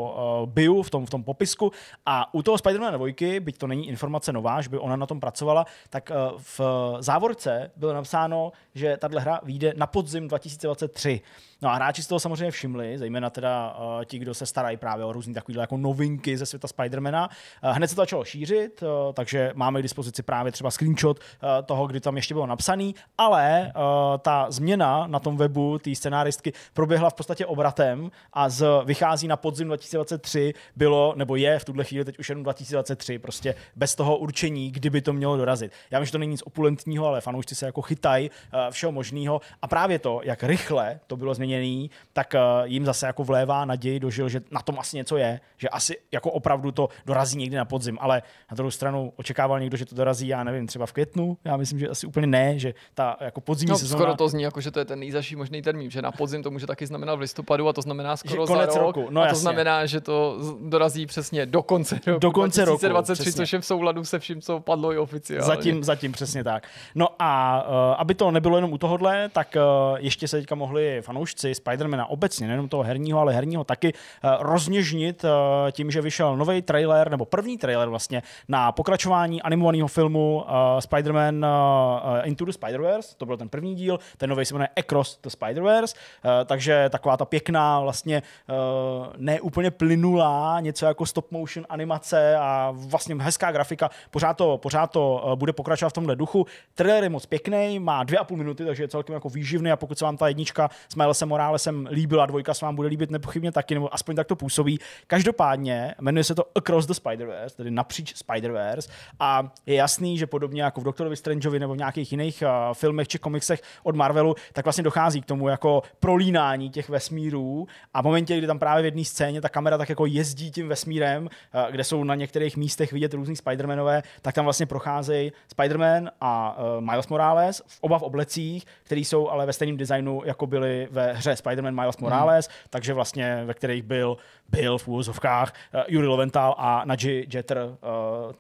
bio, v tom, v tom popisku. A u toho Spider-Man 2, byť to není informace nová, že by ona na tom pracovala, tak v závorce bylo napsáno, že tahle hra vyjde na podzim 2023. No a hráči z toho samozřejmě všimli, zejména teda ti, kdo se starají právě o různé takové jako novinky ze světa Spidermana. hned se to začalo šířit, takže máme k dispozici právě třeba screenshot toho, kdy tam ještě bylo napsaný, ale ta změna na tom webu té scenáristky proběhla v podstatě obratem a z, vychází na podzim 2023 bylo, nebo je v tuhle chvíli teď už jenom 2023, prostě bez toho určení, kdyby to mělo dorazit. Já vím, že to není nic opulentního, ale fanoušci se jako chytají uh, eh, všeho možného a právě to, jak rychle to bylo změněné, tak uh, jim zase jako vlévá naději dožil, že na tom asi něco je, že asi jako opravdu to dorazí někdy na podzim, ale na druhou stranu očekával někdo, že to dorazí, já nevím, třeba v květnu, já myslím, že asi úplně ne, že ta jako podzimní no, sezóna... skoro to zní jako, že to je ten nejzaší možný termín termín, že na podzim to může taky znamenat v listopadu a to znamená skoro že konec za rok, roku. No, a to jasně. znamená, že to dorazí přesně do konce roku do konce 2023, roku, což je v souladu se vším, co padlo i oficiálně. Zatím, zatím přesně tak. No a uh, aby to nebylo jenom u tohohle, tak uh, ještě se teďka mohli fanoušci Spidermana obecně, nejenom toho herního, ale herního taky uh, rozněžnit uh, tím, že vyšel nový trailer, nebo první trailer vlastně, na pokračování animovaného filmu uh, Spider-Man uh, Into the Spider-Verse, to byl ten první díl, ten nový se jmenuje Across the spider Traverse, eh, takže taková ta pěkná, vlastně eh, neúplně plynulá, něco jako stop motion animace a vlastně hezká grafika. Pořád to, pořád to eh, bude pokračovat v tomhle duchu. Trailer je moc pěkný, má dvě a půl minuty, takže je celkem jako výživný a pokud se vám ta jednička s Milesem Moralesem líbila, dvojka se vám bude líbit nepochybně taky, nebo aspoň tak to působí. Každopádně jmenuje se to Across the Spider-Verse, tedy napříč Spider-Verse a je jasný, že podobně jako v Doktorovi Strangeovi nebo v nějakých jiných uh, filmech či komiksech od Marvelu, tak vlastně dochází k tomu, jak jako prolínání těch vesmírů a v momentě, kdy tam právě v jedné scéně ta kamera tak jako jezdí tím vesmírem, eh, kde jsou na některých místech vidět různý Spidermanové, tak tam vlastně procházejí Spiderman a eh, Miles Morales, v oba v oblecích, které jsou ale ve stejném designu, jako byly ve hře Spiderman Miles hmm. Morales, hmm. takže vlastně ve kterých byl, byl v úvozovkách Juri eh, Loventhal a Naji Jeter,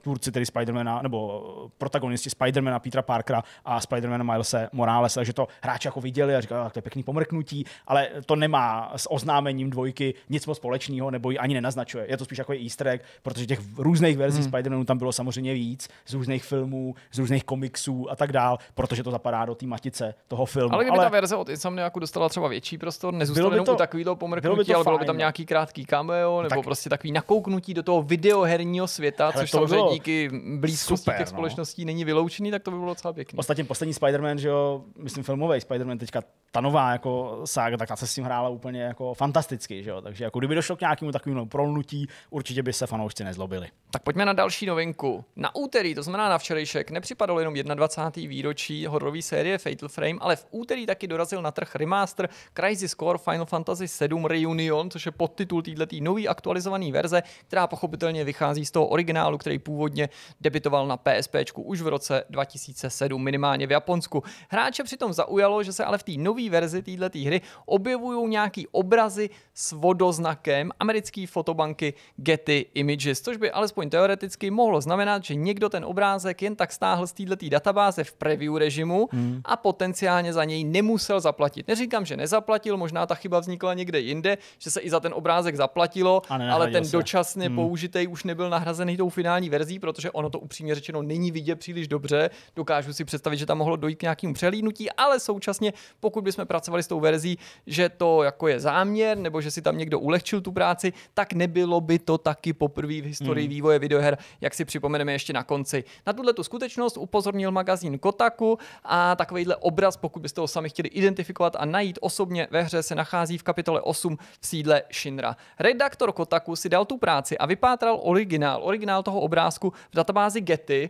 tvůrci tedy Spidermana, nebo protagonisti Spidermana Petra Parkera a Spidermana Milese Morales, takže to hráči jako viděli a říkali, ah, tak to je pěkný pomrknutí, ale to nemá s oznámením dvojky nic moc společného, nebo ji ani nenaznačuje. Je to spíš jako easter egg, protože těch různých verzí hmm. Spider-Manu tam bylo samozřejmě víc, z různých filmů, z různých komiksů a tak dál, protože to zapadá do té matice toho filmu. Ale kdyby ale... ta verze od jako dostala třeba větší prostor, nezůstalo by to, u takového pomrknutí, bylo by ale bylo by tam nějaký krátký cameo, no nebo tak... prostě takový nakouknutí do toho videoherního světa, Hele, což samozřejmě bylo... díky blízkosti Super, těch no. není vyloučený, tak to by bylo docela pěkné. Ostatně poslední Spider-Man, že jo, myslím filmový Spider-Man teďka, ta nová, jako Saga, tak ta se s tím hrála úplně jako fantasticky, že jo? takže jako kdyby došlo k nějakému takovému prolnutí, určitě by se fanoušci nezlobili. Tak pojďme na další novinku. Na úterý, to znamená na včerejšek, nepřipadalo jenom 21. výročí hororové série Fatal Frame, ale v úterý taky dorazil na trh remaster Crisis Core Final Fantasy 7 Reunion, což je podtitul této nový aktualizované verze, která pochopitelně vychází z toho originálu, který původně debitoval na PSP už v roce 2007, minimálně v Japonsku. Hráče přitom zaujalo, že se ale v té nové verzi této hry objevují nějaký obrazy s vodoznakem americké fotobanky Getty Images, což by alespoň teoreticky mohlo znamenat, že někdo ten obrázek jen tak stáhl z této databáze v preview režimu hmm. a potenciálně za něj nemusel zaplatit. Neříkám, že nezaplatil, možná ta chyba vznikla někde jinde, že se i za ten obrázek zaplatilo, ale ten se. dočasně hmm. použitej už nebyl nahrazený tou finální verzí, protože ono to upřímně řečeno není vidět příliš dobře. Dokážu si představit, že tam mohlo dojít k nějakému přelínutí, ale současně, pokud bychom pracovali pracovali s tou verzí, že to jako je záměr, nebo že si tam někdo ulehčil tu práci, tak nebylo by to taky poprvé v historii hmm. vývoje videoher, jak si připomeneme ještě na konci. Na tuhle tu skutečnost upozornil magazín Kotaku a takovýhle obraz, pokud byste ho sami chtěli identifikovat a najít osobně ve hře, se nachází v kapitole 8 v sídle Shinra. Redaktor Kotaku si dal tu práci a vypátral originál, originál toho obrázku v databázi Getty. Eh,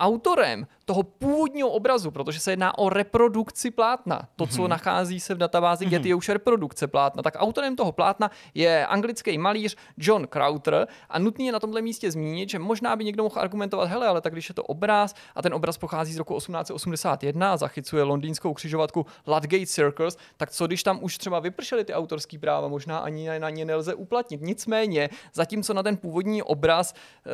autorem toho původního obrazu, protože se jedná o reprodukci plátna. To, co mm-hmm. nachází se v databázi mhm. Getty, je už reprodukce plátna. Tak autorem toho plátna je anglický malíř John Crowther a nutný je na tomhle místě zmínit, že možná by někdo mohl argumentovat, hele, ale tak když je to obraz a ten obraz pochází z roku 1881 a zachycuje londýnskou křižovatku Ludgate Circles, tak co když tam už třeba vypršely ty autorský práva, možná ani na ně nelze uplatnit. Nicméně, zatímco na ten původní obraz eh,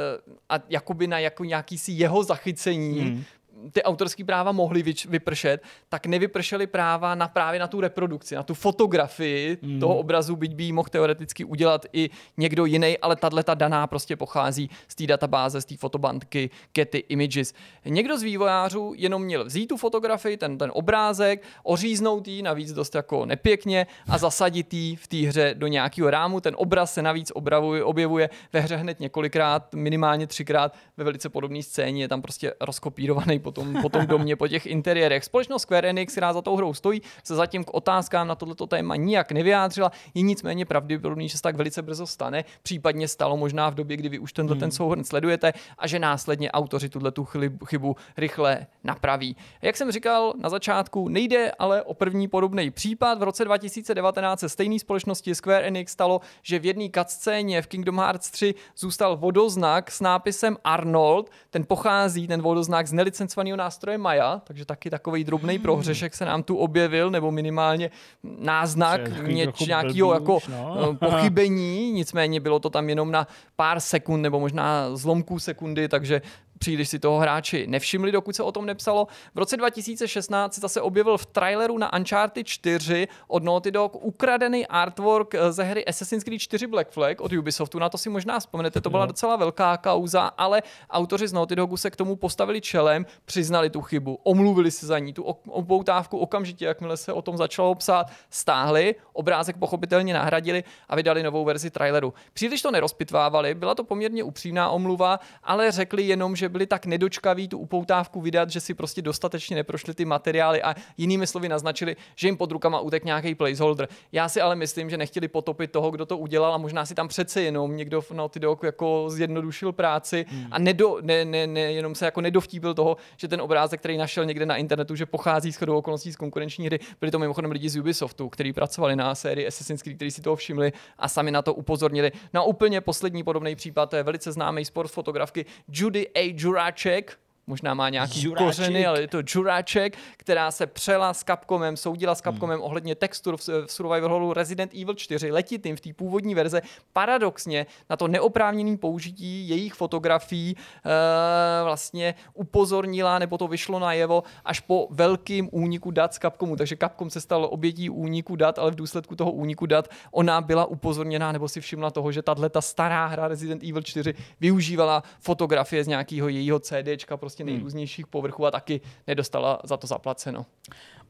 a jakoby na jako nějaký si jeho zachycení, mm ty autorský práva mohly vypršet, tak nevypršely práva na právě na tu reprodukci, na tu fotografii mm. toho obrazu, byť by ji mohl teoreticky udělat i někdo jiný, ale tahle ta daná prostě pochází z té databáze, z té fotobandky Getty Images. Někdo z vývojářů jenom měl vzít tu fotografii, ten, ten obrázek, oříznout ji, navíc dost jako nepěkně a zasadit ji v té hře do nějakého rámu. Ten obraz se navíc obravuje, objevuje ve hře hned několikrát, minimálně třikrát ve velice podobné scéně, je tam prostě rozkopírovaný potom, potom do mě po těch interiérech. Společnost Square Enix, která za tou hrou stojí, se zatím k otázkám na tohleto téma nijak nevyjádřila. Je nicméně pravděpodobný, že se tak velice brzo stane, případně stalo možná v době, kdy vy už tenhle hmm. ten souhrn sledujete a že následně autoři tuhle tu chybu rychle napraví. Jak jsem říkal na začátku, nejde ale o první podobný případ. V roce 2019 se stejné společnosti Square Enix stalo, že v jedné cutscéně v Kingdom Hearts 3 zůstal vodoznak s nápisem Arnold. Ten pochází, ten vodoznak z nelicencovaného zpracovaného nástroje Maja, takže taky takový drobný hmm. prohřešek se nám tu objevil, nebo minimálně náznak něč, nějakého jako no. Eh, pochybení, nicméně bylo to tam jenom na pár sekund nebo možná zlomků sekundy, takže Příliš si toho hráči nevšimli, dokud se o tom nepsalo. V roce 2016 se zase objevil v traileru na Uncharted 4 od Naughty Dog ukradený artwork ze hry Assassin's Creed 4 Black Flag od Ubisoftu. Na to si možná vzpomenete, to byla no. docela velká kauza, ale autoři z Naughty Dogu se k tomu postavili čelem, přiznali tu chybu, omluvili se za ní, tu opoutávku okamžitě, jakmile se o tom začalo psát, stáhli, obrázek pochopitelně nahradili a vydali novou verzi traileru. Příliš to nerozpitvávali, byla to poměrně upřímná omluva, ale řekli jenom, že že byli tak nedočkaví tu upoutávku vydat, že si prostě dostatečně neprošli ty materiály a jinými slovy naznačili, že jim pod rukama utek nějaký placeholder. Já si ale myslím, že nechtěli potopit toho, kdo to udělal a možná si tam přece jenom někdo v ty dok jako zjednodušil práci hmm. a nedo, ne, ne, ne, jenom se jako nedovtípil toho, že ten obrázek, který našel někde na internetu, že pochází s okolností z konkurenční hry. Byli to mimochodem lidi z Ubisoftu, kteří pracovali na sérii Assassin's Creed, kteří si toho všimli a sami na to upozornili. Na no úplně poslední podobný případ, to je velice známý sport fotografky Judy A. Juráček možná má nějaký Juráček. kořeny, ale je to Juráček, která se přela s Capcomem, soudila s Capcomem hmm. ohledně textur v, v Survival Hallu Resident Evil 4 letitým v té původní verze. Paradoxně na to neoprávněné použití jejich fotografií e, vlastně upozornila, nebo to vyšlo najevo až po velkým úniku dat z Capcomu. Takže Capcom se stal obětí úniku dat, ale v důsledku toho úniku dat ona byla upozorněná nebo si všimla toho, že tahle ta stará hra Resident Evil 4 využívala fotografie z nějakého jejího CDčka, prostě prostě hmm. nejrůznějších povrchů a taky nedostala za to zaplaceno.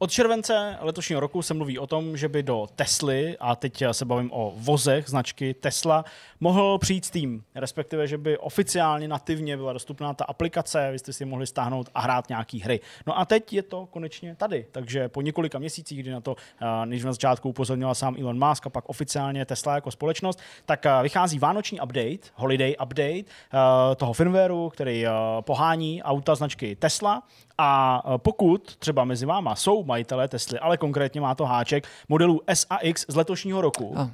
Od července letošního roku se mluví o tom, že by do Tesly, a teď se bavím o vozech značky Tesla, mohl přijít tým, respektive, že by oficiálně nativně byla dostupná ta aplikace, vy jste si mohli stáhnout a hrát nějaký hry. No a teď je to konečně tady, takže po několika měsících, kdy na to eh, než na začátku upozornila sám Elon Musk a pak oficiálně Tesla jako společnost, tak eh, vychází vánoční update, holiday update eh, toho firmwareu, který pohání auta značky Tesla a e, pokud třeba mezi váma jsou majitelé Tesly, ale konkrétně má to háček modelů S a X z letošního roku, a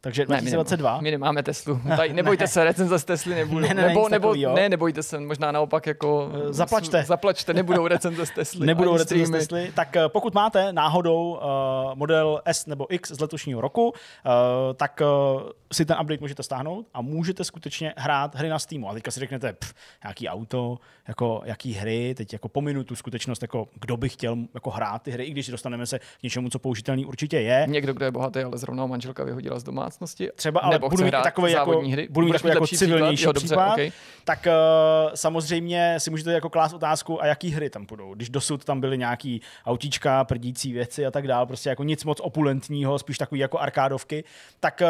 takže 2022. Ne, my, nemá, my nemáme Teslu. Tady, nebojte ne. se, recenze z Tesly nebudou. Ne, ne, ne nebo, nebo, ne, nebojte se, možná naopak jako... Eh, zaplačte. Zaplačte, nebudou recenze z Tesly. nebudou recenze z Tesly. Tak eh, pokud máte náhodou uh, model S nebo X z letošního roku, uh, tak uh, si ten update můžete stáhnout a můžete skutečně hrát hry na Steamu. A teďka si řeknete, pff, jaký auto, jako jaký hry, teď jako pominu tu skutečnost, jako kdo by chtěl jako hrát ty hry, i když dostaneme se k něčemu, co použitelný určitě je. Někdo, kdo je bohatý, ale zrovna manželka vyhodila z doma domácnosti. Třeba, ale budu mít takové jako, hry. budu mít takový jako civilnější jo, dobře, případ, okay. tak uh, samozřejmě si můžete jako klást otázku, a jaký hry tam budou. Když dosud tam byly nějaký autíčka, prdící věci a tak dál, prostě jako nic moc opulentního, spíš takový jako arkádovky, tak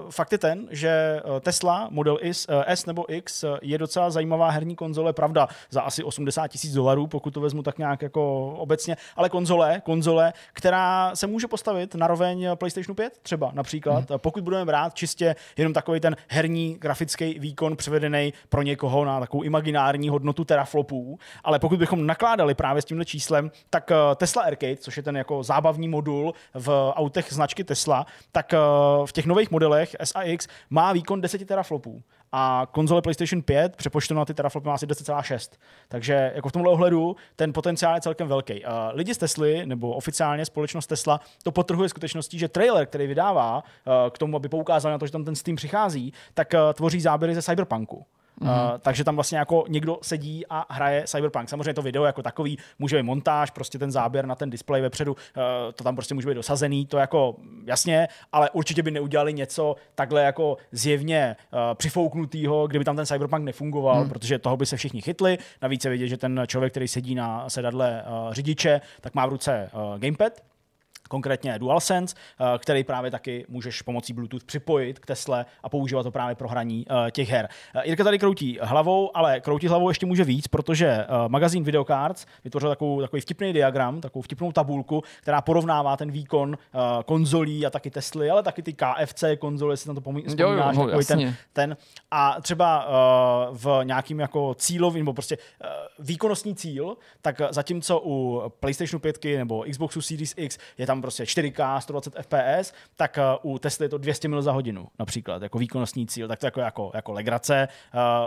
uh, fakt je ten, že eh, Tesla Model S, S nebo X je docela zajímavá herní konzole, pravda, za asi 80 tisíc dolarů, pokud to vezmu tak nějak jako obecně, ale konzole, konzole, která se může postavit na roveň PlayStation 5 třeba například, mhm pokud budeme brát čistě jenom takový ten herní grafický výkon převedený pro někoho na takovou imaginární hodnotu teraflopů, ale pokud bychom nakládali právě s tímhle číslem, tak eh, Tesla Arcade, což je ten jako zábavní modul v autech značky Tesla, tak eh, v těch nových modelech SAX má výkon 10 teraflopů a konzole PlayStation 5 přepočteno na ty teraflopy má asi 10,6. Takže jako v tomhle ohledu ten potenciál je celkem velký. Uh, lidi z Tesly, nebo oficiálně společnost Tesla, to potrhuje skutečností, že trailer, který vydává uh, k tomu, aby poukázal na to, že tam ten Steam přichází, tak uh, tvoří záběry ze Cyberpunku. Mm. Uh, takže tam vlastně jako někdo sedí a hraje Cyberpunk. Samozřejmě to video jako takový může být montáž, prostě ten záběr na ten displej vepředu, uh, to tam prostě může být dosazený, to jako jasně, ale určitě by neudělali něco takhle jako zjevně uh, přifouknutýho, kdyby tam ten Cyberpunk nefungoval, mm. protože toho by se všichni chytli. Navíc je vidět, že ten člověk, který sedí na sedadle uh, řidiče, tak má v ruce uh, gamepad, konkrétně DualSense, eh, který právě taky můžeš pomocí Bluetooth připojit k Tesle a používat to právě pro hraní eh, těch her. Eh, Jirka tady kroutí hlavou, ale kroutí hlavou ještě může víc, protože magazín Videocards vytvořil takovou, takový vtipný diagram, takovou vtipnou tabulku, která porovnává ten výkon konzolí a taky Tesly, ale taky ty KFC konzole, jestli na to pomí- jo, jo, jo, no, jasně. ten, ten. A třeba v nějakým jako cílovým, nebo prostě výkonnostní cíl, tak zatímco u PlayStation 5 nebo Xboxu Series X je tam tam prostě 4K, 120 FPS, tak eh, u Tesly je to 200 mil za hodinu například, jako výkonnostní cíl, tak to jako, jako, jako legrace.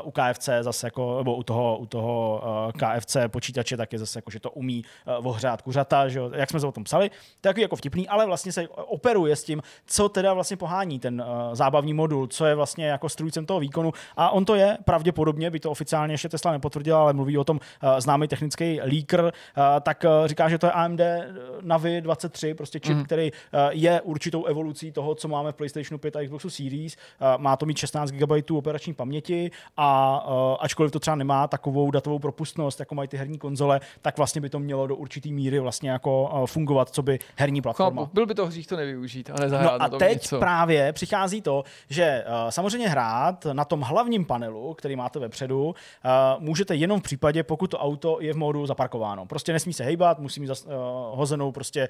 Uh, u KFC zase jako, nebo u toho, u toho uh, eh, KFC počítače tak je zase jako, že to umí uh, ohřát kuřata, že jo, jak jsme se o tom psali, to je jako vtipný, ale vlastně se operuje s tím, co teda vlastně pohání ten uh, zábavní modul, co je vlastně jako strujcem toho výkonu a on to je pravděpodobně, by to oficiálně ještě Tesla nepotvrdila, ale mluví o tom uh, známý technický leaker, uh, tak uh, říká, že to je AMD Navi 23 prostě čip, mm. který eh, je určitou evolucí toho, co máme v PlayStationu 5 a Xboxu Series. Eh, má to mít 16 GB operační paměti a eh, ačkoliv to třeba nemá takovou datovou propustnost, jako mají ty herní konzole, tak vlastně by to mělo do určitý míry vlastně jako fungovat, co by herní platforma. Chápu, byl by to hřích to nevyužít a nezahrát no a na tom teď něco. právě přichází to, že samozřejmě hrát na tom hlavním panelu, který máte vepředu, můžete jenom v případě, pokud to auto je v módu zaparkováno. Prostě nesmí se hejbat, musí mít zas, uh, hozenou prostě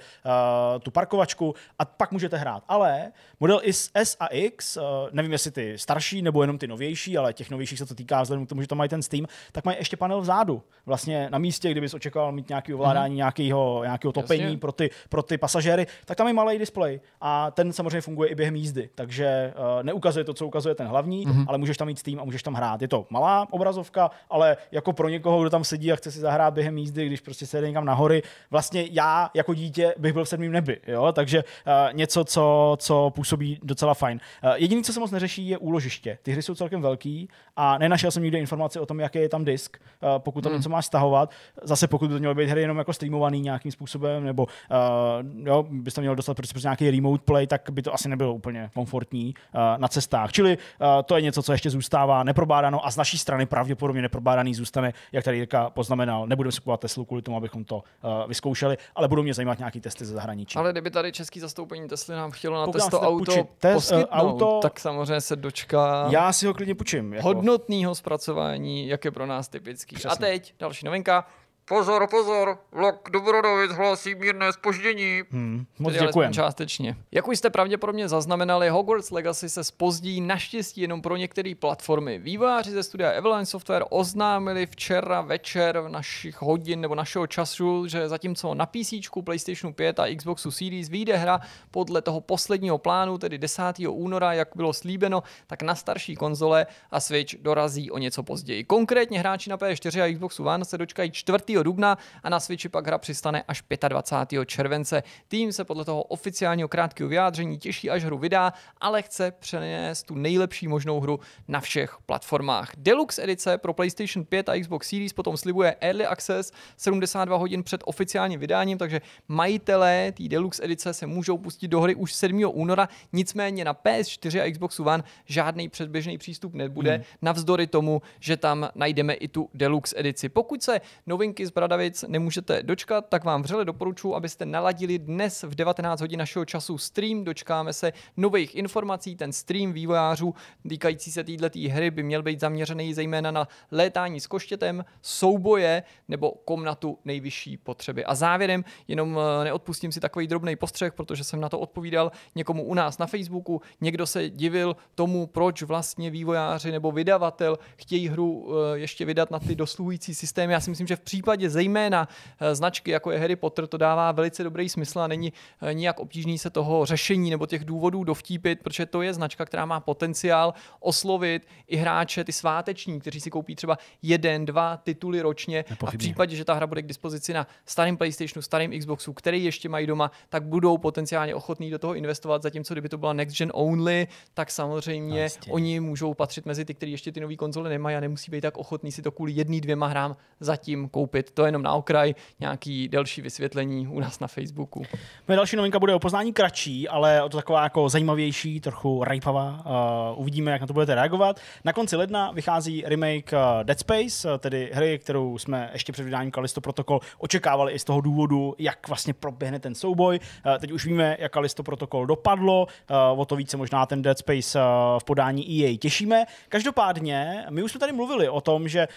tu parkovačku a pak můžete hrát. Ale model IS S a X, uh, nevím jestli ty starší nebo jenom ty novější, ale těch novějších se to týká vzhledem k tomu, že to mají ten Steam, tak mají ještě panel vzadu. Vlastně na místě, kdyby jsi očekával mít nějaký ovládání, mm-hmm. nějakého, nějakého topení pro ty, pro ty pasažéry, tak tam je malý displej a ten samozřejmě funguje i během jízdy. Takže uh, neukazuje to, co ukazuje ten hlavní, mm-hmm. ale můžeš tam mít Steam a můžeš tam hrát. Je to malá obrazovka, ale jako pro někoho, kdo tam sedí a chce si zahrát během jízdy, když prostě se jde někam nahoru, vlastně já jako dítě bych byl v sedmém černým nebi, jo? takže uh, něco, co, co působí docela fajn. Uh, eh, jediné, co se moc neřeší, je úložiště. Ty hry jsou celkem velký a nenašel jsem nikde informace o tom, jaký je tam disk, uh, pokud tam hmm. něco máš stahovat. Zase pokud by to mělo být hry jenom jako streamovaný nějakým způsobem, nebo uh, jo, tam měl dostat prostě, prostě nějaký remote play, tak by to asi nebylo úplně komfortní uh, na cestách. Čili uh, to je něco, co ještě zůstává neprobádáno a z naší strany pravděpodobně neprobádaný zůstane, jak tady Jirka poznamenal. Nebudeme si Teslu kvůli tomu, abychom to uh, vyzkoušeli, ale budou mě zajímat nějaké testy ze zahraničí zahraničí. Ale kdyby tady český zastoupení Tesly nám chtělo na testo auto tes, eh, poskytnout, auto, tak samozřejmě se dočká Já si ho klidně půjčím. Jako... Hodnotného zpracování, jak je pro nás typický. Přesně. A teď další novinka. Pozor, pozor, vlak Dobrodovic hlásí mírné spoždění. Hmm, moc děkujeme. Částečně. Jak už jste pravděpodobně zaznamenali, Hogwarts Legacy se spozdí naštěstí jenom pro některé platformy. Výváři ze studia Evelyn Software oznámili včera večer v našich hodin nebo našeho času, že zatímco na PC, PlayStationu 5 a Xboxu Series vyjde hra podle toho posledního plánu, tedy 10. února, jak bylo slíbeno, tak na starší konzole a Switch dorazí o něco později. Konkrétně hráči na PS4 a Xboxu One se dočkají 4 dubna a na Switchi pak hra přistane až 25. července. Tým se podle toho oficiálního krátkého vyjádření těší, až hru vydá, ale chce přenést tu nejlepší možnou hru na všech platformách. Deluxe edice pro PlayStation 5 a Xbox Series potom slibuje Early Access 72 hodin před oficiálním vydáním, takže majitelé té Deluxe edice se můžou pustit do hry už 7. února, nicméně na PS4 a Xbox One žádný předběžný přístup nebude, hmm. navzdory tomu, že tam najdeme i tu Deluxe edici. Pokud se novinky novinky z Bradavic nemůžete dočkat, tak vám vřele doporučuji, abyste naladili dnes v 19 hodin našeho času stream. Dočkáme se nových informací. Ten stream vývojářů týkající se této hry by měl být zaměřený zejména na létání s koštětem, souboje nebo komnatu nejvyšší potřeby. A závěrem jenom eh, neodpustím si takový drobný postřeh, protože jsem na to odpovídal někomu u nás na Facebooku. Někdo se divil tomu, proč vlastně vývojáři nebo vydavatel chtějí hru eh, ještě vydat na ty dosluhující systémy. Já si myslím, že v případě případě zejména eh, značky, jako je Harry Potter, to dává velice dobrý smysl a není eh, nijak obtížný se toho řešení nebo těch důvodů dovtípit, protože to je značka, která má potenciál oslovit i hráče, ty sváteční, kteří si koupí třeba jeden, dva tituly ročně Nepochybně. a v případě, že ta hra bude k dispozici na starém PlayStationu, starém Xboxu, který ještě mají doma, tak budou potenciálně ochotní do toho investovat, zatímco kdyby to byla next gen only, tak samozřejmě vlastně. oni můžou patřit mezi ty, kteří ještě ty nové konzole nemají a nemusí být tak ochotní si to kvůli jedný, dvěma hrám zatím koupit pochopit. To je jenom na okraj, nějaký delší vysvětlení u nás na Facebooku. Moje další novinka bude o poznání kratší, ale o to taková jako zajímavější, trochu rajpavá. Uh, eh, uvidíme, jak na to budete reagovat. Na konci ledna vychází remake eh, Dead Space, eh, tedy hry, kterou jsme ještě před vydáním Kalisto Protokol očekávali i z toho důvodu, jak vlastně proběhne ten souboj. Uh, teď už víme, jak Kalisto Protokol dopadlo, uh, o to více možná ten Dead Space uh, v podání jej těšíme. Každopádně, my už jsme tady mluvili o tom, že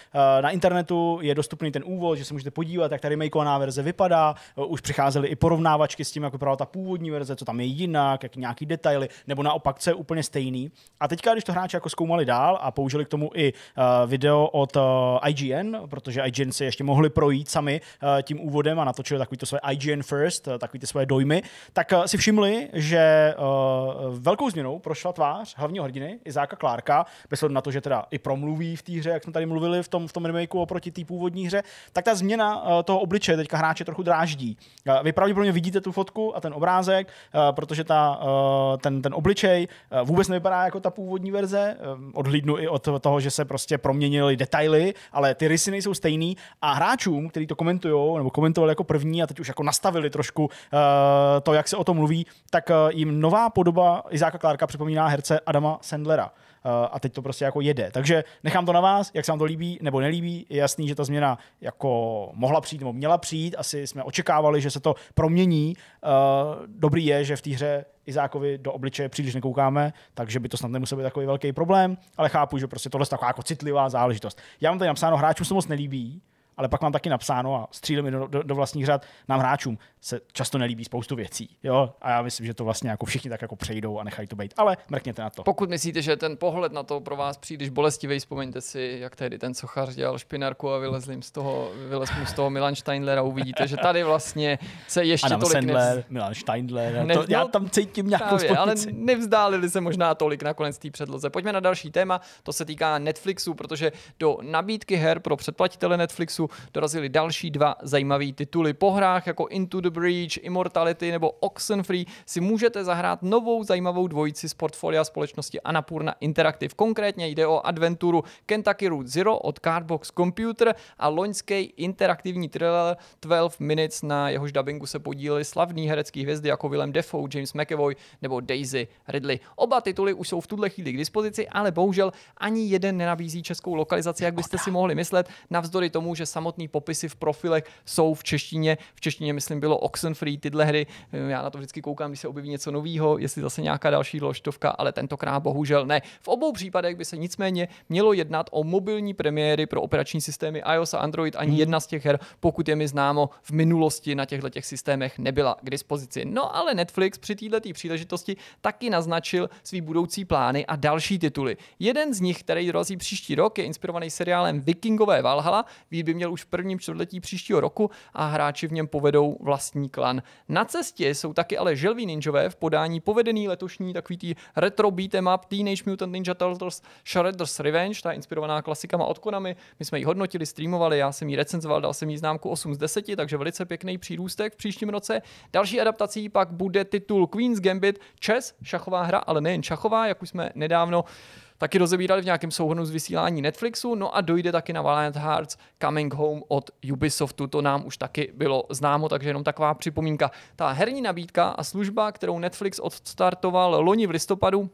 na internetu je dostupný ten úvod, že se můžete podívat, jak ta remakeovaná verze vypadá. Už přicházely i porovnávačky s tím, jak vypadala ta původní verze, co tam je jinak, jak nějaký detaily, nebo naopak, co je úplně stejný. A teďka, když to hráči jako zkoumali dál a použili k tomu i eh, video od eh, IGN, protože IGN si ještě mohli projít sami eh, tím úvodem a natočili takový to své IGN First, takový ty své dojmy, tak si všimli, že velkou změnou prošla tvář hlavního hrdiny Izáka Klárka, bez na to, že teda i promluví v té hře, jak jsme tady mluvili v tom, v tom remakeu oproti té původní hře, tak ta změna eh, toho obličeje teďka hráče trochu dráždí. Eh, vy pravděpodobně vidíte tu fotku a ten obrázek, eh, protože ta, ten, ten obličej vůbec nevypadá jako ta původní verze. Odhlídnu i od toho, že se prostě proměnily detaily, ale ty rysy nejsou stejný a hráčům, kteří to komentují nebo komentovali jako první a teď už jako nastavili trošku to, jak se o tom mluví, tak jim nová podoba Izáka Klárka připomíná herce Adama Sandlera. Eh, a teď to prostě jako jede. Takže nechám to na vás, jak se vám to líbí nebo nelíbí. Je jasný, že ta změna jako mohla přijít nebo měla přijít. Asi jsme očekávali, že se to promění. Eh, dobrý je, že v té hře Izákovi do obličeje příliš nekoukáme, takže by to snad nemusel být takový velký problém, ale chápu, že prostě tohle je taková jako citlivá záležitost. Já mám tady napsáno, hráčům se moc nelíbí, ale pak mám taky napsáno a střílím do, do, do vlastních řad, nám hráčům se často nelíbí spoustu věcí. Jo? A já myslím, že to vlastně jako všichni tak jako přejdou a nechají to být. Ale mrkněte na to. Pokud myslíte, že ten pohled na to pro vás příliš bolestivý, vzpomeňte si, jak tehdy ten sochař dělal špinarku a vylezl z toho, vylez mu z toho Milan Steindler a uvidíte, že tady vlastně se ještě Adam tolik Sandler, nevz... Milan Steindler, nevzdal... já tam cítím nějakou právě, ale nevzdálili se možná tolik nakonec té předloze. Pojďme na další téma, to se týká Netflixu, protože do nabídky her pro předplatitele Netflixu dorazili dorazily další dva zajímavé tituly. Po hrách jako Into the Breach, Immortality nebo Oxenfree si můžete zahrát novou zajímavou dvojici z portfolia společnosti Anapurna Interactive. Konkrétně jde o adventuru Kentucky Route Zero od Cardbox Computer a loňský interaktivní trailer 12 Minutes, na jehož dubbingu se podílely slavní herecké hvězdy jako Willem Defoe, James McAvoy nebo Daisy Ridley. Oba tituly už jsou v tuhle chvíli k dispozici, ale bohužel ani jeden nenabízí českou lokalizaci, jak byste si mohli myslet, navzdory tomu, že samotný popisy v profilech jsou v češtině. V češtině, myslím, bylo Oxenfree, tyhle hry. Eh, já na to vždycky koukám, když se objeví něco nového, jestli zase nějaká další ložtovka, ale tentokrát bohužel ne. V obou případech by se nicméně mělo jednat o mobilní premiéry pro operační systémy iOS a Android. Ani hmm. jedna z těch her, pokud je mi známo, v minulosti na těchto těch systémech nebyla k dispozici. No ale Netflix při této příležitosti taky naznačil svý budoucí plány a další tituly. Jeden z nich, který dorazí příští rok, je inspirovaný seriálem Vikingové Valhalla. Vy by měl měl už v prvním čtvrtletí příštího roku a hráči v něm povedou vlastní klan. Na cestě jsou taky ale želví ninjové v podání povedený letošní takový tý retro beat'em up Teenage Mutant Ninja Turtles Shredder's Revenge, ta inspirovaná klasikama od Konami. My jsme ji hodnotili, streamovali, já jsem ji recenzoval, dal jsem jí známku 8 z 10, takže velice pěkný přírůstek v příštím roce. Další adaptací pak bude titul Queen's Gambit, čes, šachová hra, ale nejen šachová, jak už jsme nedávno Taky rozebírali v nějakém souhrnu z vysílání Netflixu, no a dojde taky na Valiant Hearts Coming Home od Ubisoftu, to nám už taky bylo známo, takže jenom taková připomínka. Ta herní nabídka a služba, kterou Netflix odstartoval loni v listopadu,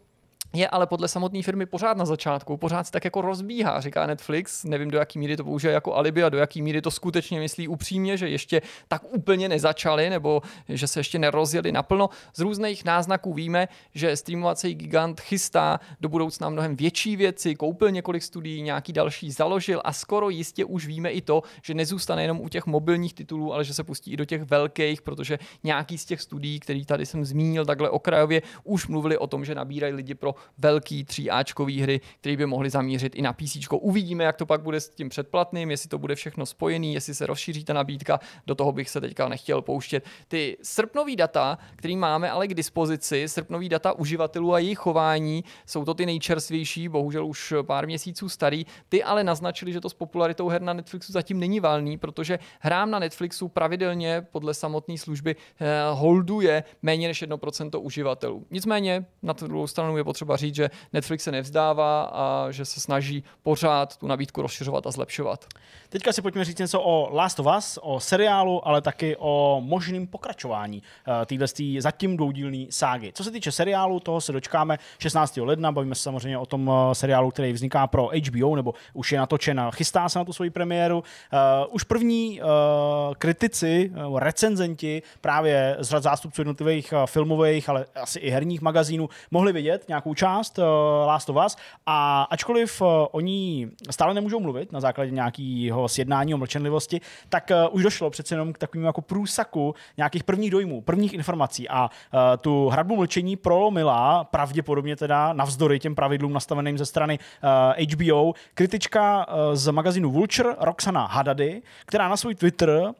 je ale podle samotné firmy pořád na začátku, pořád se tak jako rozbíhá, říká Netflix. Nevím, do jaký míry to použije jako alibi a do jaký míry to skutečně myslí upřímně, že ještě tak úplně nezačali nebo že se ještě nerozjeli naplno. Z různých náznaků víme, že streamovací gigant chystá do budoucna mnohem větší věci, koupil několik studií, nějaký další založil a skoro jistě už víme i to, že nezůstane jenom u těch mobilních titulů, ale že se pustí i do těch velkých, protože nějaký z těch studií, který tady jsem zmínil takhle okrajově, už mluvili o tom, že nabírají lidi pro velký 3Ačkový hry, které by mohly zamířit i na PC. Uvidíme, jak to pak bude s tím předplatným, jestli to bude všechno spojený, jestli se rozšíří ta nabídka, do toho bych se teďka nechtěl pouštět. Ty srpnový data, který máme ale k dispozici, srpnový data uživatelů a jejich chování, jsou to ty nejčerstvější, bohužel už pár měsíců starý, ty ale naznačili, že to s popularitou her na Netflixu zatím není valný, protože hrám na Netflixu pravidelně podle samotné služby eh, holduje méně než 1% uživatelů. Nicméně na druhou stranu je potřeba třeba říct, že Netflix se nevzdává a že se snaží pořád tu nabídku rozšiřovat a zlepšovat. Teďka si pojďme říct něco o Last of Us, o seriálu, ale taky o možném pokračování eh, téhle zatím dvoudílné ságy. Co se týče seriálu, toho se dočkáme 16. ledna, bavíme se samozřejmě o tom eh, seriálu, který vzniká pro HBO, nebo už je natočen, chystá se na tu svoji premiéru. Eh, už první kritici, recenzenti právě z řad zástupců jednotlivých filmových, ale asi i herních magazínů mohli vidět nějakou část Last of Us a ačkoliv oni stále nemůžou mluvit na základě nějakého toho sjednání o mlčenlivosti, tak uh, už došlo přece jenom k takovému jako průsaku nějakých prvních dojmů, prvních informací a uh, tu hradbu mlčení prolomila pravděpodobně teda navzdory těm pravidlům nastaveným ze strany uh, eh, HBO kritička uh, z magazínu Vulture Roxana Hadady, která na svůj Twitter uh,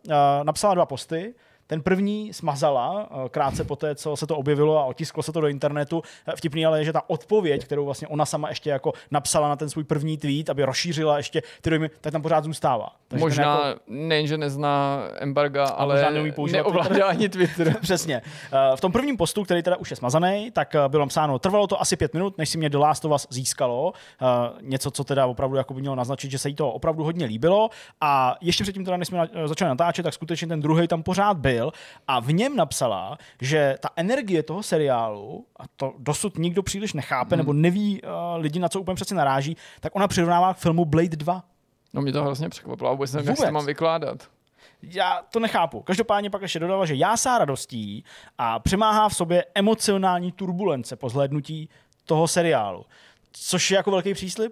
napsala dva posty, ten první smazala eh, krátce po té, co se to objevilo a otisklo se to do internetu. Eh, vtipný ale je, že ta odpověď, kterou vlastně ona sama ještě jako napsala na ten svůj první tweet, aby rozšířila ještě ty dojmy, tak tam pořád zůstává. Takže možná jako... nejenže nezná embarga, ale neovládá ani Twitter. Přesně. Eh, v tom prvním postu, který teda už je smazaný, tak bylo psáno, trvalo to asi pět minut, než si mě The Last of Us získalo. Něco, co teda opravdu jako by mělo naznačit, že se jí to opravdu hodně líbilo. A ještě předtím teda, než jsme začali natáčet, tak skutečně ten druhý tam pořád byl byl a v něm napsala, že ta energie toho seriálu, a to dosud nikdo příliš nechápe, hmm. nebo neví uh, lidi, na co úplně přesně naráží, tak ona přirovnává k filmu Blade 2. No mě to hrozně překvapilo, vůbec nevím, jak to mám vykládat. Já to nechápu. Každopádně pak ještě dodala, že já sá radostí a přemáhá v sobě emocionální turbulence po zhlédnutí toho seriálu. Což je jako velký příslip,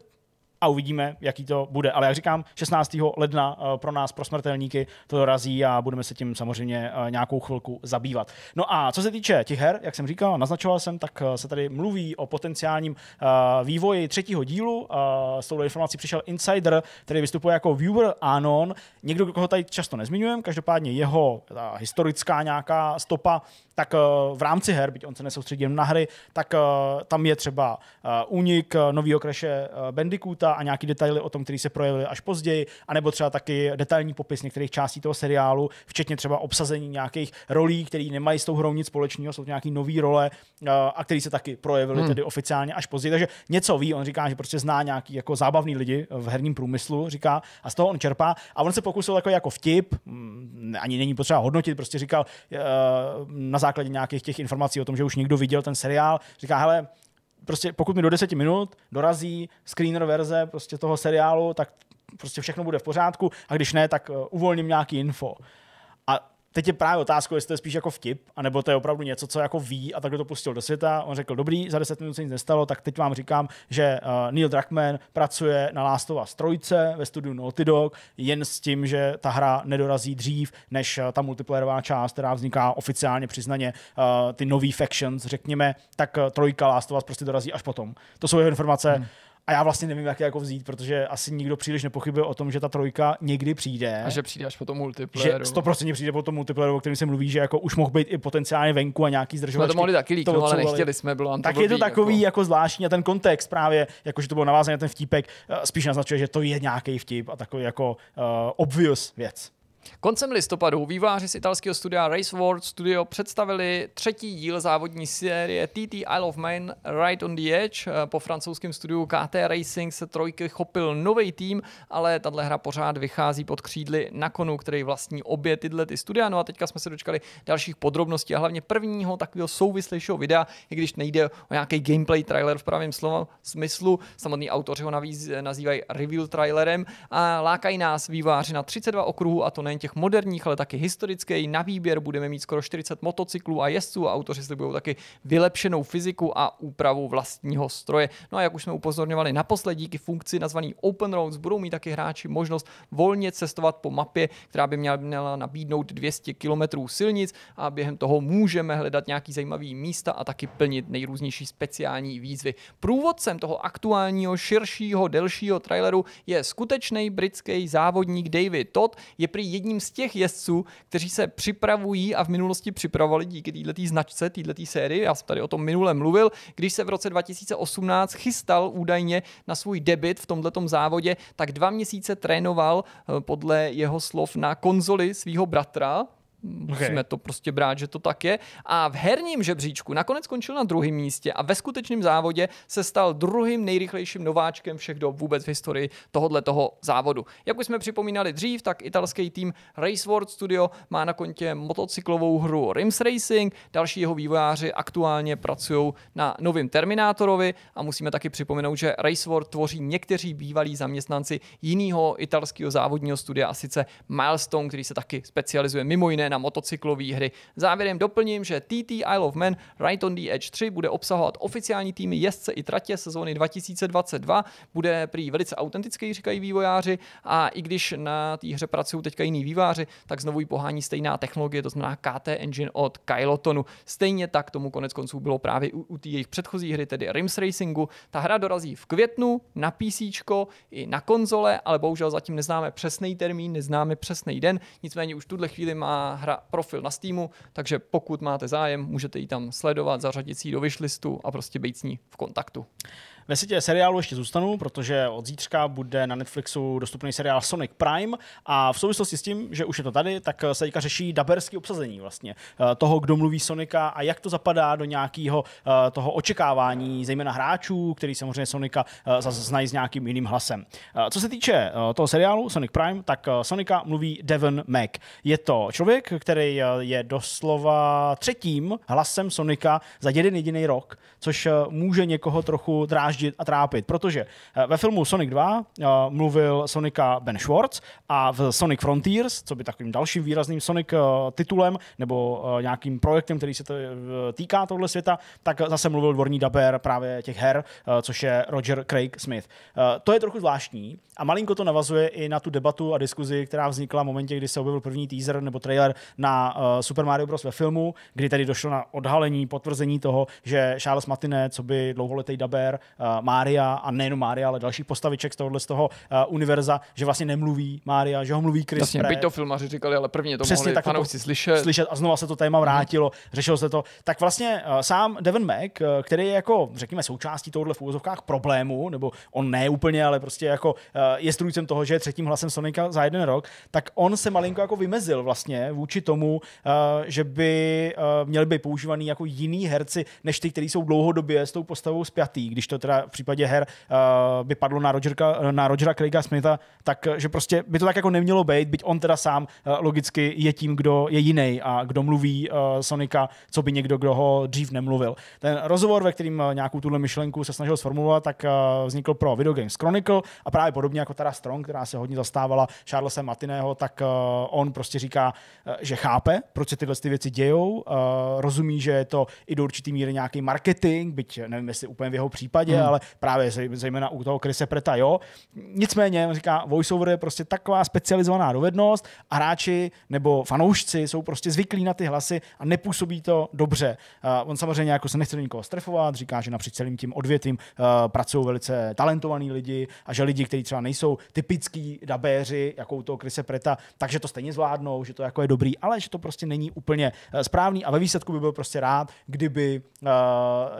a uvidíme, jaký to bude. Ale jak říkám, 16. ledna eh, pro nás, pro smrtelníky, to dorazí a budeme se tím samozřejmě eh, nějakou chvilku zabývat. No a co se týče těch her, jak jsem říkal, naznačoval jsem, tak eh, se tady mluví o potenciálním vývoji třetího dílu. S touto informací přišel Insider, který vystupuje jako viewer Anon. Někdo, koho tady často nezmiňujeme, každopádně jeho historická nějaká stopa tak eh, v rámci her, byť on se nesoustředí jen na hry, tak eh, tam je třeba eh, únik nového kreše Bandicoota a nějaký detaily o tom, který se projevily až později, anebo třeba taky detailní popis některých částí toho seriálu, včetně třeba obsazení nějakých rolí, které nemají s tou hrou nic společného, jsou to nějaké nové role a které se taky projevily hmm. tedy oficiálně až později. Takže něco ví, on říká, že prostě zná nějaký jako zábavný lidi v herním průmyslu, říká, a z toho on čerpá. A on se pokusil jako, jako vtip, mm, ani není potřeba hodnotit, prostě říkal na základě nějakých těch informací o tom, že už někdo viděl ten seriál, říká, hele, prostě pokud mi do deseti minut dorazí screener verze prostě toho seriálu, tak prostě všechno bude v pořádku a když ne, tak eh, uvolním nějaký info teď je právě otázka, jestli to je spíš jako vtip, anebo to je opravdu něco, co jako ví a takhle to pustil do světa. On řekl, dobrý, za 10 minut se nic nestalo, tak teď vám říkám, že eh, Neil Druckmann pracuje na Last of Us ve studiu Naughty Dog, jen s tím, že ta hra nedorazí dřív, než eh, ta multiplayerová část, která vzniká oficiálně přiznaně, eh, ty nový factions, řekněme, tak trojka Last of Us prostě dorazí až potom. To jsou jeho informace. Hmm. A já vlastně nevím, jak je jako vzít, protože asi nikdo příliš nepochybuje o tom, že ta trojka někdy přijde. A že přijde až po tom multiplayeru. Že 100% přijde po tom multiplayeru, o kterém se mluví, že jako už mohl být i potenciálně venku a nějaký zdržovat. No to mohli taky líknout, ale nechtěli jsme, bylo Tak je to takový jako... jako zvláštní a ten kontext právě, jakože to bylo navázané na ten vtípek, eh, spíš naznačuje, že to je nějaký vtip a takový jako uh, obvious věc. Koncem listopadu výváři z italského studia Race World Studio představili třetí díl závodní série TT Isle of Man Right on the Edge. Eh, po francouzském studiu KT Racing se trojky chopil nový tým, ale tahle hra pořád vychází pod křídly na konu, který vlastní obě tyhle ty studia. No a teďka jsme se dočkali dalších podrobností a hlavně prvního takového souvislejšího videa, i když nejde o nějaký gameplay trailer v pravém slova smyslu. Samotní autoři ho navíc nazývají reveal trailerem a lákají nás výváři na 32 okruhů a to není nejen těch moderních, ale taky historický. Na výběr budeme mít skoro 40 motocyklů a jezdců a autoři budou taky vylepšenou fyziku a úpravu vlastního stroje. No a jak už jsme upozorňovali naposled, díky funkci nazvaný Open Roads budou mít taky hráči možnost volně cestovat po mapě, která by měla nabídnout 200 km silnic a během toho můžeme hledat nějaký zajímavý místa a taky plnit nejrůznější speciální výzvy. Průvodcem toho aktuálního, širšího, delšího traileru je skutečný britský závodník David Todd. Je prý jedním z těch jezdců, kteří se připravují a v minulosti připravovali díky této značce, této sérii. Já jsem tady o tom minule mluvil, když se v roce 2018 chystal údajně na svůj debit v tomto závodě, tak dva měsíce trénoval eh, podle jeho slov na konzoli svého bratra, Musíme okay. to prostě brát, že to tak je. A v herním žebříčku nakonec skončil na druhém místě a ve skutečném závodě se stal druhým nejrychlejším nováčkem všech dob vůbec v historii tohohle toho závodu. Jak už jsme připomínali dřív, tak italský tým Race World Studio má na kontě motocyklovou hru Rims Racing, další jeho vývojáři aktuálně pracují na novém Terminátorovi a musíme taky připomenout, že Race World tvoří někteří bývalí zaměstnanci jiného italského závodního studia a sice Milestone, který se taky specializuje mimo jiné na motocyklové hry. Závěrem doplním, že TT Isle of Man Right on the Edge 3 bude obsahovat oficiální týmy jezdce i tratě sezóny 2022, bude prý velice autentický, říkají vývojáři, a i když na té hře pracují teďka jiní výváři, tak znovu ji pohání stejná technologie, to znamená KT Engine od Kylotonu. Stejně tak tomu konec konců bylo právě u, u té jejich předchozí hry, tedy Rims Racingu. Ta hra dorazí v květnu na PC i na konzole, ale bohužel zatím neznáme přesný termín, neznáme přesný den. Nicméně už tuhle chvíli má hra, profil na Steamu, takže pokud máte zájem, můžete ji tam sledovat, zařadit si ji do wishlistu a prostě být s ní v kontaktu. Ve světě seriálu ještě zůstanu, protože od zítřka bude na Netflixu dostupný seriál Sonic Prime a v souvislosti s tím, že už je to tady, tak se teďka řeší daberský obsazení vlastně eh, toho, kdo mluví Sonika a jak to zapadá do nějakého eh, toho očekávání, zejména hráčů, který samozřejmě Sonika eh, zase znají s nějakým jiným hlasem. Co se týče toho seriálu Sonic Prime, tak Sonika mluví Devon Mac. Je to člověk, který je doslova třetím hlasem Sonika za jeden jediný rok, což může někoho trochu dráždit dráždit a trápit, protože eh, ve filmu Sonic 2 eh, mluvil Sonika Ben Schwartz a v Sonic Frontiers, co by takovým dalším výrazným Sonic eh, titulem nebo nějakým projektem, který se to týká tohle světa, tak zase mluvil dvorní daber právě těch her, což je Roger Craig Smith. To je trochu zvláštní a malinko to navazuje i na tu debatu a diskuzi, která vznikla v momentě, kdy se objevil první teaser nebo trailer na Super Mario Bros. ve filmu, kdy tady došlo na odhalení, potvrzení toho, že Charles Martinet, co by dlouholetý daber, Eh, Mária a nejenom Mária, ale další postaviček z tohohle z toho eh, univerza, že vlastně nemluví Mária, že ho mluví Chris Jasně, Pratt. to filmaři říkali, ale prvně to Přesně mohli tak fanoušci jako slyšet. slyšet. a znova se to téma vrátilo, mm. řešilo se to. Tak vlastně eh, sám Devin Mack, který je jako, řekněme, součástí tohohle v úvozovkách problému, nebo on ne úplně, ale prostě jako je strujcem toho, že je třetím hlasem Sonika za jeden rok, tak on se malinko jako vymezil vlastně vůči tomu, že by měli by používaný jako jiný herci, než ty, kteří jsou dlouhodobě s tou postavou spjatý, když to teda v případě her uh, by padlo na, Rogerka, na Rogera Craiga Smitha, tak eh, že prostě by to tak jako nemělo být, byť on teda sám uh, logicky je tím, kdo je jiný a kdo mluví uh, Sonika, co by někdo, kdo ho dřív nemluvil. Ten rozhovor, ve kterým nějakou tuhle myšlenku se snažil sformulovat, tak uh, vznikl pro Video Games Chronicle a právě podobně jako tara Strong, která se hodně zastávala Charlesa Matiného, tak uh, on prostě říká, uh, že chápe, proč se tyhle ty věci dějou, uh, rozumí, že je to i do určitý míry nějaký marketing, byť nevím, jestli úplně v jeho případě, hmm. ale právě zejména u toho Krise Preta, jo. Nicméně, on říká, voiceover je prostě taková specializovaná dovednost a hráči nebo fanoušci jsou prostě zvyklí na ty hlasy a nepůsobí to dobře. Uh, on samozřejmě jako se nechce do nikoho strefovat, říká, že napříč celým tím odvětvím uh, pracují velice talentovaní lidi a že lidi, kteří třeba nejsou typický dabéři, jako u toho Krise Preta, takže to stejně zvládnou, že to jako je dobrý, ale že to prostě není úplně eh, správný a ve výsledku by byl prostě rád, kdyby uh,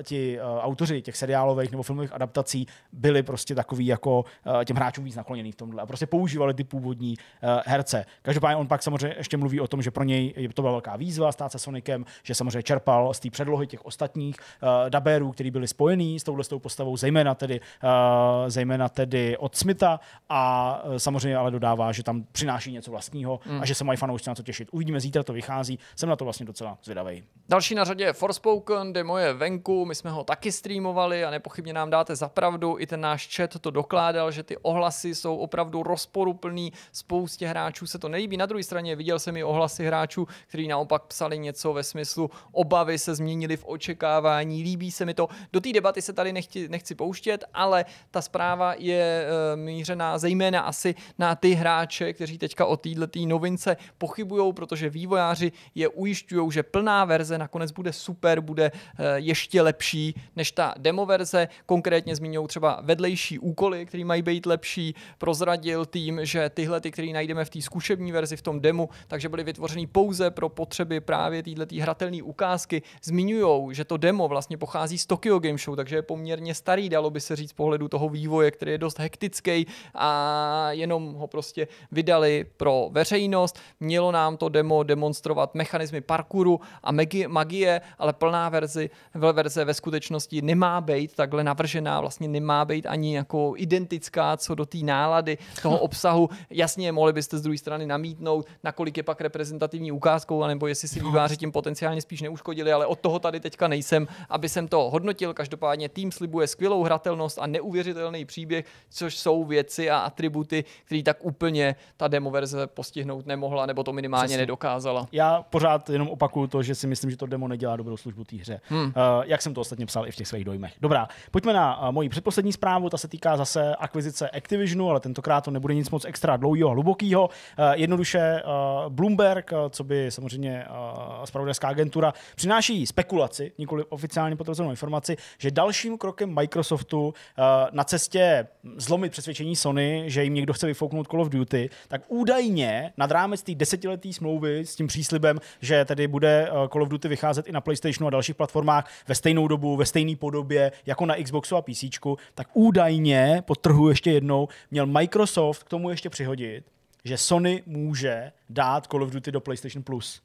ti uh, autoři těch seriálových nebo filmových adaptací byly prostě takový jako eh, těm hráčům víc nakloněný v tomhle. A prostě používali ty původní eh, herce. Každopádně on pak samozřejmě ještě mluví o tom, že pro něj to byla velká výzva stát se Sonicem, že samozřejmě čerpal z té předlohy těch ostatních uh, eh, dabérů, který byli spojený s touhle s tou postavou, zejména tedy, uh, zejména tedy od Smitha a uh, samozřejmě ale dodává, že tam přináší něco vlastního mm. a hmm. že se mají fanoušci na co těšit. Uvidíme, zítra to vychází, jsem na to vlastně docela zvědavý. Další na řadě je Forspoken, demo je venku, my jsme ho taky streamovali a nepochybně nám dáte zapravdu, i ten náš chat to dokládal, že ty ohlasy jsou opravdu rozporuplný, spoustě hráčů se to nelíbí. Na druhé straně viděl jsem i ohlasy hráčů, kteří naopak psali něco ve smyslu obavy se změnily v očekávání, líbí se mi to. Do té debaty se tady nechci, nechci pouštět, ale ta zpráva je eh, mířená zejména asi na ty hráče, kteří teďka o této novince pochybují, protože vývojáři je ujišťují, že plná verze nakonec bude super, bude eh, ještě lepší než ta demo verze konkrétně zmiňují třeba vedlejší úkoly, které mají být lepší, prozradil tým, že tyhle, ty, které najdeme v té zkušební verzi, v tom demo, takže byly vytvořeny pouze pro potřeby právě této hratelné ukázky. Zmiňují, že to demo vlastně pochází z Tokyo Game Show, takže je poměrně starý, dalo by se říct z pohledu toho vývoje, který je dost hektický a jenom ho prostě vydali pro veřejnost. Mělo nám to demo demonstrovat mechanismy parkouru a magie, ale plná verzi, verze ve skutečnosti nemá být takhle na navržená vlastně nemá být ani jako identická co do té nálady toho hm. obsahu. Jasně, mohli byste z druhé strany namítnout, nakolik je pak reprezentativní ukázkou, anebo jestli si výváři tím potenciálně spíš neuškodili, ale od toho tady teďka nejsem, aby jsem to hodnotil. Každopádně tým slibuje skvělou hratelnost a neuvěřitelný příběh, což jsou věci a atributy, které tak úplně ta demo verze postihnout nemohla, nebo to minimálně Přesně. nedokázala. Já pořád jenom opakuju to, že si myslím, že to demo nedělá dobrou službu té hře. Hmm. Uh, jak jsem to ostatně psal i v těch svých dojmech. Dobrá, pojďme Pojďme na eh, moji předposlední zprávu, ta se týká zase akvizice Activisionu, ale tentokrát to nebude nic moc extra dlouhého a hlubokého. Eh, jednoduše eh, Bloomberg, co by samozřejmě spravodajská agentura, přináší spekulaci, nikoli oficiálně potvrzenou informaci, že dalším krokem Microsoftu na cestě zlomit přesvědčení Sony, že jim někdo chce vyfouknout Call of Duty, tak údajně nad rámec té desetileté smlouvy s tím příslibem, že tedy bude Call of Duty vycházet i na PlayStationu a dalších platformách ve stejnou dobu, ve stejné podobě jako na Xbox Xboxu a PC, tak údajně, potrhu ještě jednou, měl Microsoft k tomu ještě přihodit, že Sony může dát Call of Duty do PlayStation Plus.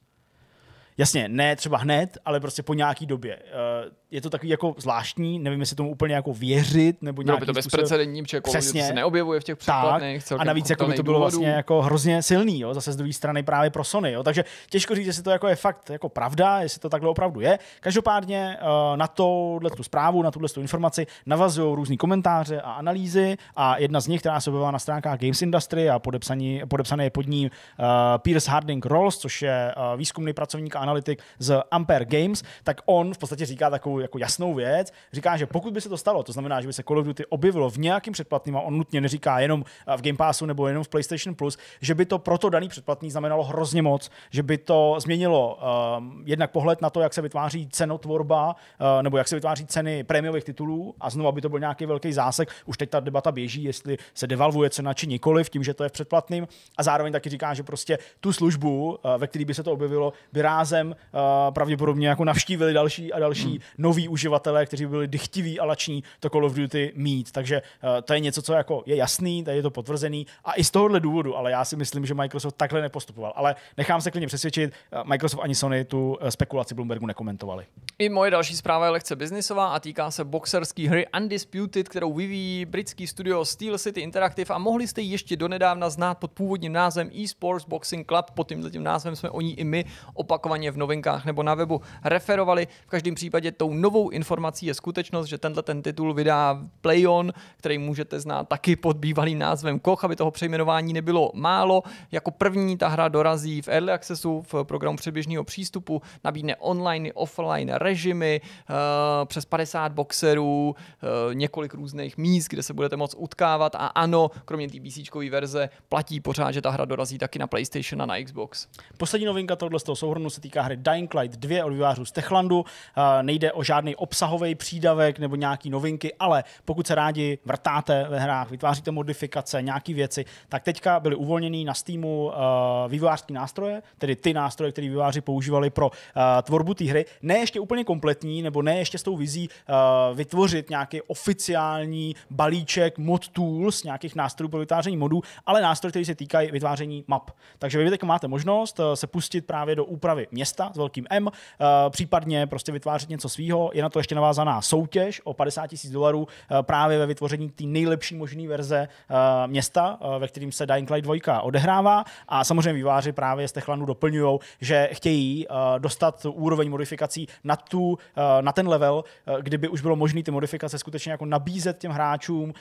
Jasně, ne třeba hned, ale prostě po nějaký době. Eh, je to takový jako zvláštní, nevím, jestli tomu úplně jako věřit, nebo nějaký no, by to způsob... bezprecedentní, protože Přesně. se neobjevuje v těch případech. A navíc jako by to bylo důvodů. vlastně jako hrozně silný, jo? zase z druhé strany právě pro Sony. Jo? Takže těžko říct, jestli to jako je fakt jako pravda, jestli to takhle opravdu je. Každopádně eh, na tohle tu zprávu, na tuhle tu informaci navazují různé komentáře a analýzy a jedna z nich, která se objevila na stránkách Games Industry a podepsaný, podepsaný je pod ní eh, Pierce Harding Rolls, což je výzkumný pracovník a analytik z Ampere Games, tak on v podstatě říká takovou jako jasnou věc, říká, že pokud by se to stalo, to znamená, že by se Call of Duty objevilo v nějakým předplatným, a on nutně neříká jenom eh, v Game Passu nebo jenom v PlayStation Plus, že by to proto daný předplatný znamenalo hrozně moc, že by to změnilo um, jednak pohled na to, jak se vytváří cenotvorba, uh, nebo jak se vytváří ceny prémiových titulů a znovu, aby to byl nějaký velký zásek. Už teď ta debata běží, jestli se devalvuje cena či nikoli v tím, že to je v předplatným a zároveň taky říká, že prostě tu službu, uh, ve které by se to objevilo, by časem eh, pravděpodobně jako navštívili další a další hmm. noví uživatelé, kteří byli dychtiví a lační to Call of Duty mít. Takže uh, to je něco, co jako je jasný, tady je to potvrzený a i z tohohle důvodu, ale já si myslím, že Microsoft takhle nepostupoval. Ale nechám se klidně přesvědčit, eh, Microsoft ani Sony tu spekulaci Bloombergu nekomentovali. I moje další zpráva je lehce biznisová a týká se boxerské hry Undisputed, kterou vyvíjí britský studio Steel City Interactive a mohli jste ji ještě donedávna znát pod původním názvem eSports Boxing Club, pod tímhle tím názvem jsme o ní i my opakovaně opakovaně v novinkách nebo na webu referovali. V každém případě tou novou informací je skutečnost, že tenhle ten titul vydá Playon, který můžete znát taky pod bývalým názvem Koch, aby toho přejmenování nebylo málo. Jako první ta hra dorazí v Early Accessu v programu předběžného přístupu, nabídne online i offline režimy, eh, přes 50 boxerů, eh, několik různých míst, kde se budete moc utkávat a ano, kromě té PC verze platí pořád, že ta hra dorazí taky na PlayStation a na Xbox. Poslední novinka tohoto souhrnu se týká týká hry Dying Light 2 od vývářů z Techlandu. Eh, nejde o žádný obsahový přídavek nebo nějaký novinky, ale pokud se rádi vrtáte ve hrách, vytváříte modifikace, nějaké věci, tak teďka byly uvolněny na Steamu eh, vývojářské nástroje, tedy ty nástroje, které výváři používali pro eh, tvorbu té hry. Ne ještě úplně kompletní, nebo ne ještě s tou vizí vytvořit nějaký oficiální balíček mod tools, nějakých nástrojů pro vytváření modů, ale nástroj, který se týkají vytváření map. Takže vy teď máte možnost se pustit právě do úpravy města města s velkým M, eh, případně prostě vytvářet něco svýho. Je na to ještě navázaná soutěž o 50 tisíc dolarů eh, právě ve vytvoření té nejlepší možné verze eh, města, ve kterým se Dying Light 2 odehrává. A samozřejmě výváři právě z Techlandu doplňují, že chtějí dostat úroveň modifikací na, tu, na ten level, kdyby už bylo možné ty modifikace skutečně jako nabízet těm hráčům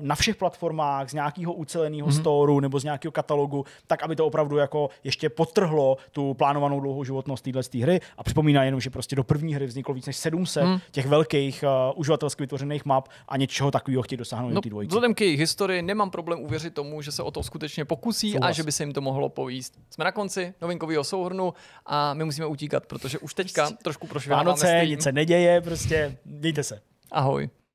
na všech platformách z nějakého uceleného mm-hmm. storu nebo z nějakého katalogu, tak aby to opravdu jako ještě potrhlo tu plánovanou dlouhou život návratnost téhle hry a připomíná jenom, že prostě do první hry vzniklo víc než 700 hmm. těch velkých uh, uživatelsky vytvořených map a něčeho takového chtějí dosáhnout no, ty dvojice Vzhledem k jejich historii nemám problém uvěřit tomu, že se o to skutečně pokusí Souhlas. a že by se jim to mohlo povíst. Jsme na konci novinkového souhrnu a my musíme utíkat, protože už teďka prostě trošku prošvěnáme. Vánoce, nic se neděje, prostě dejte se. Ahoj.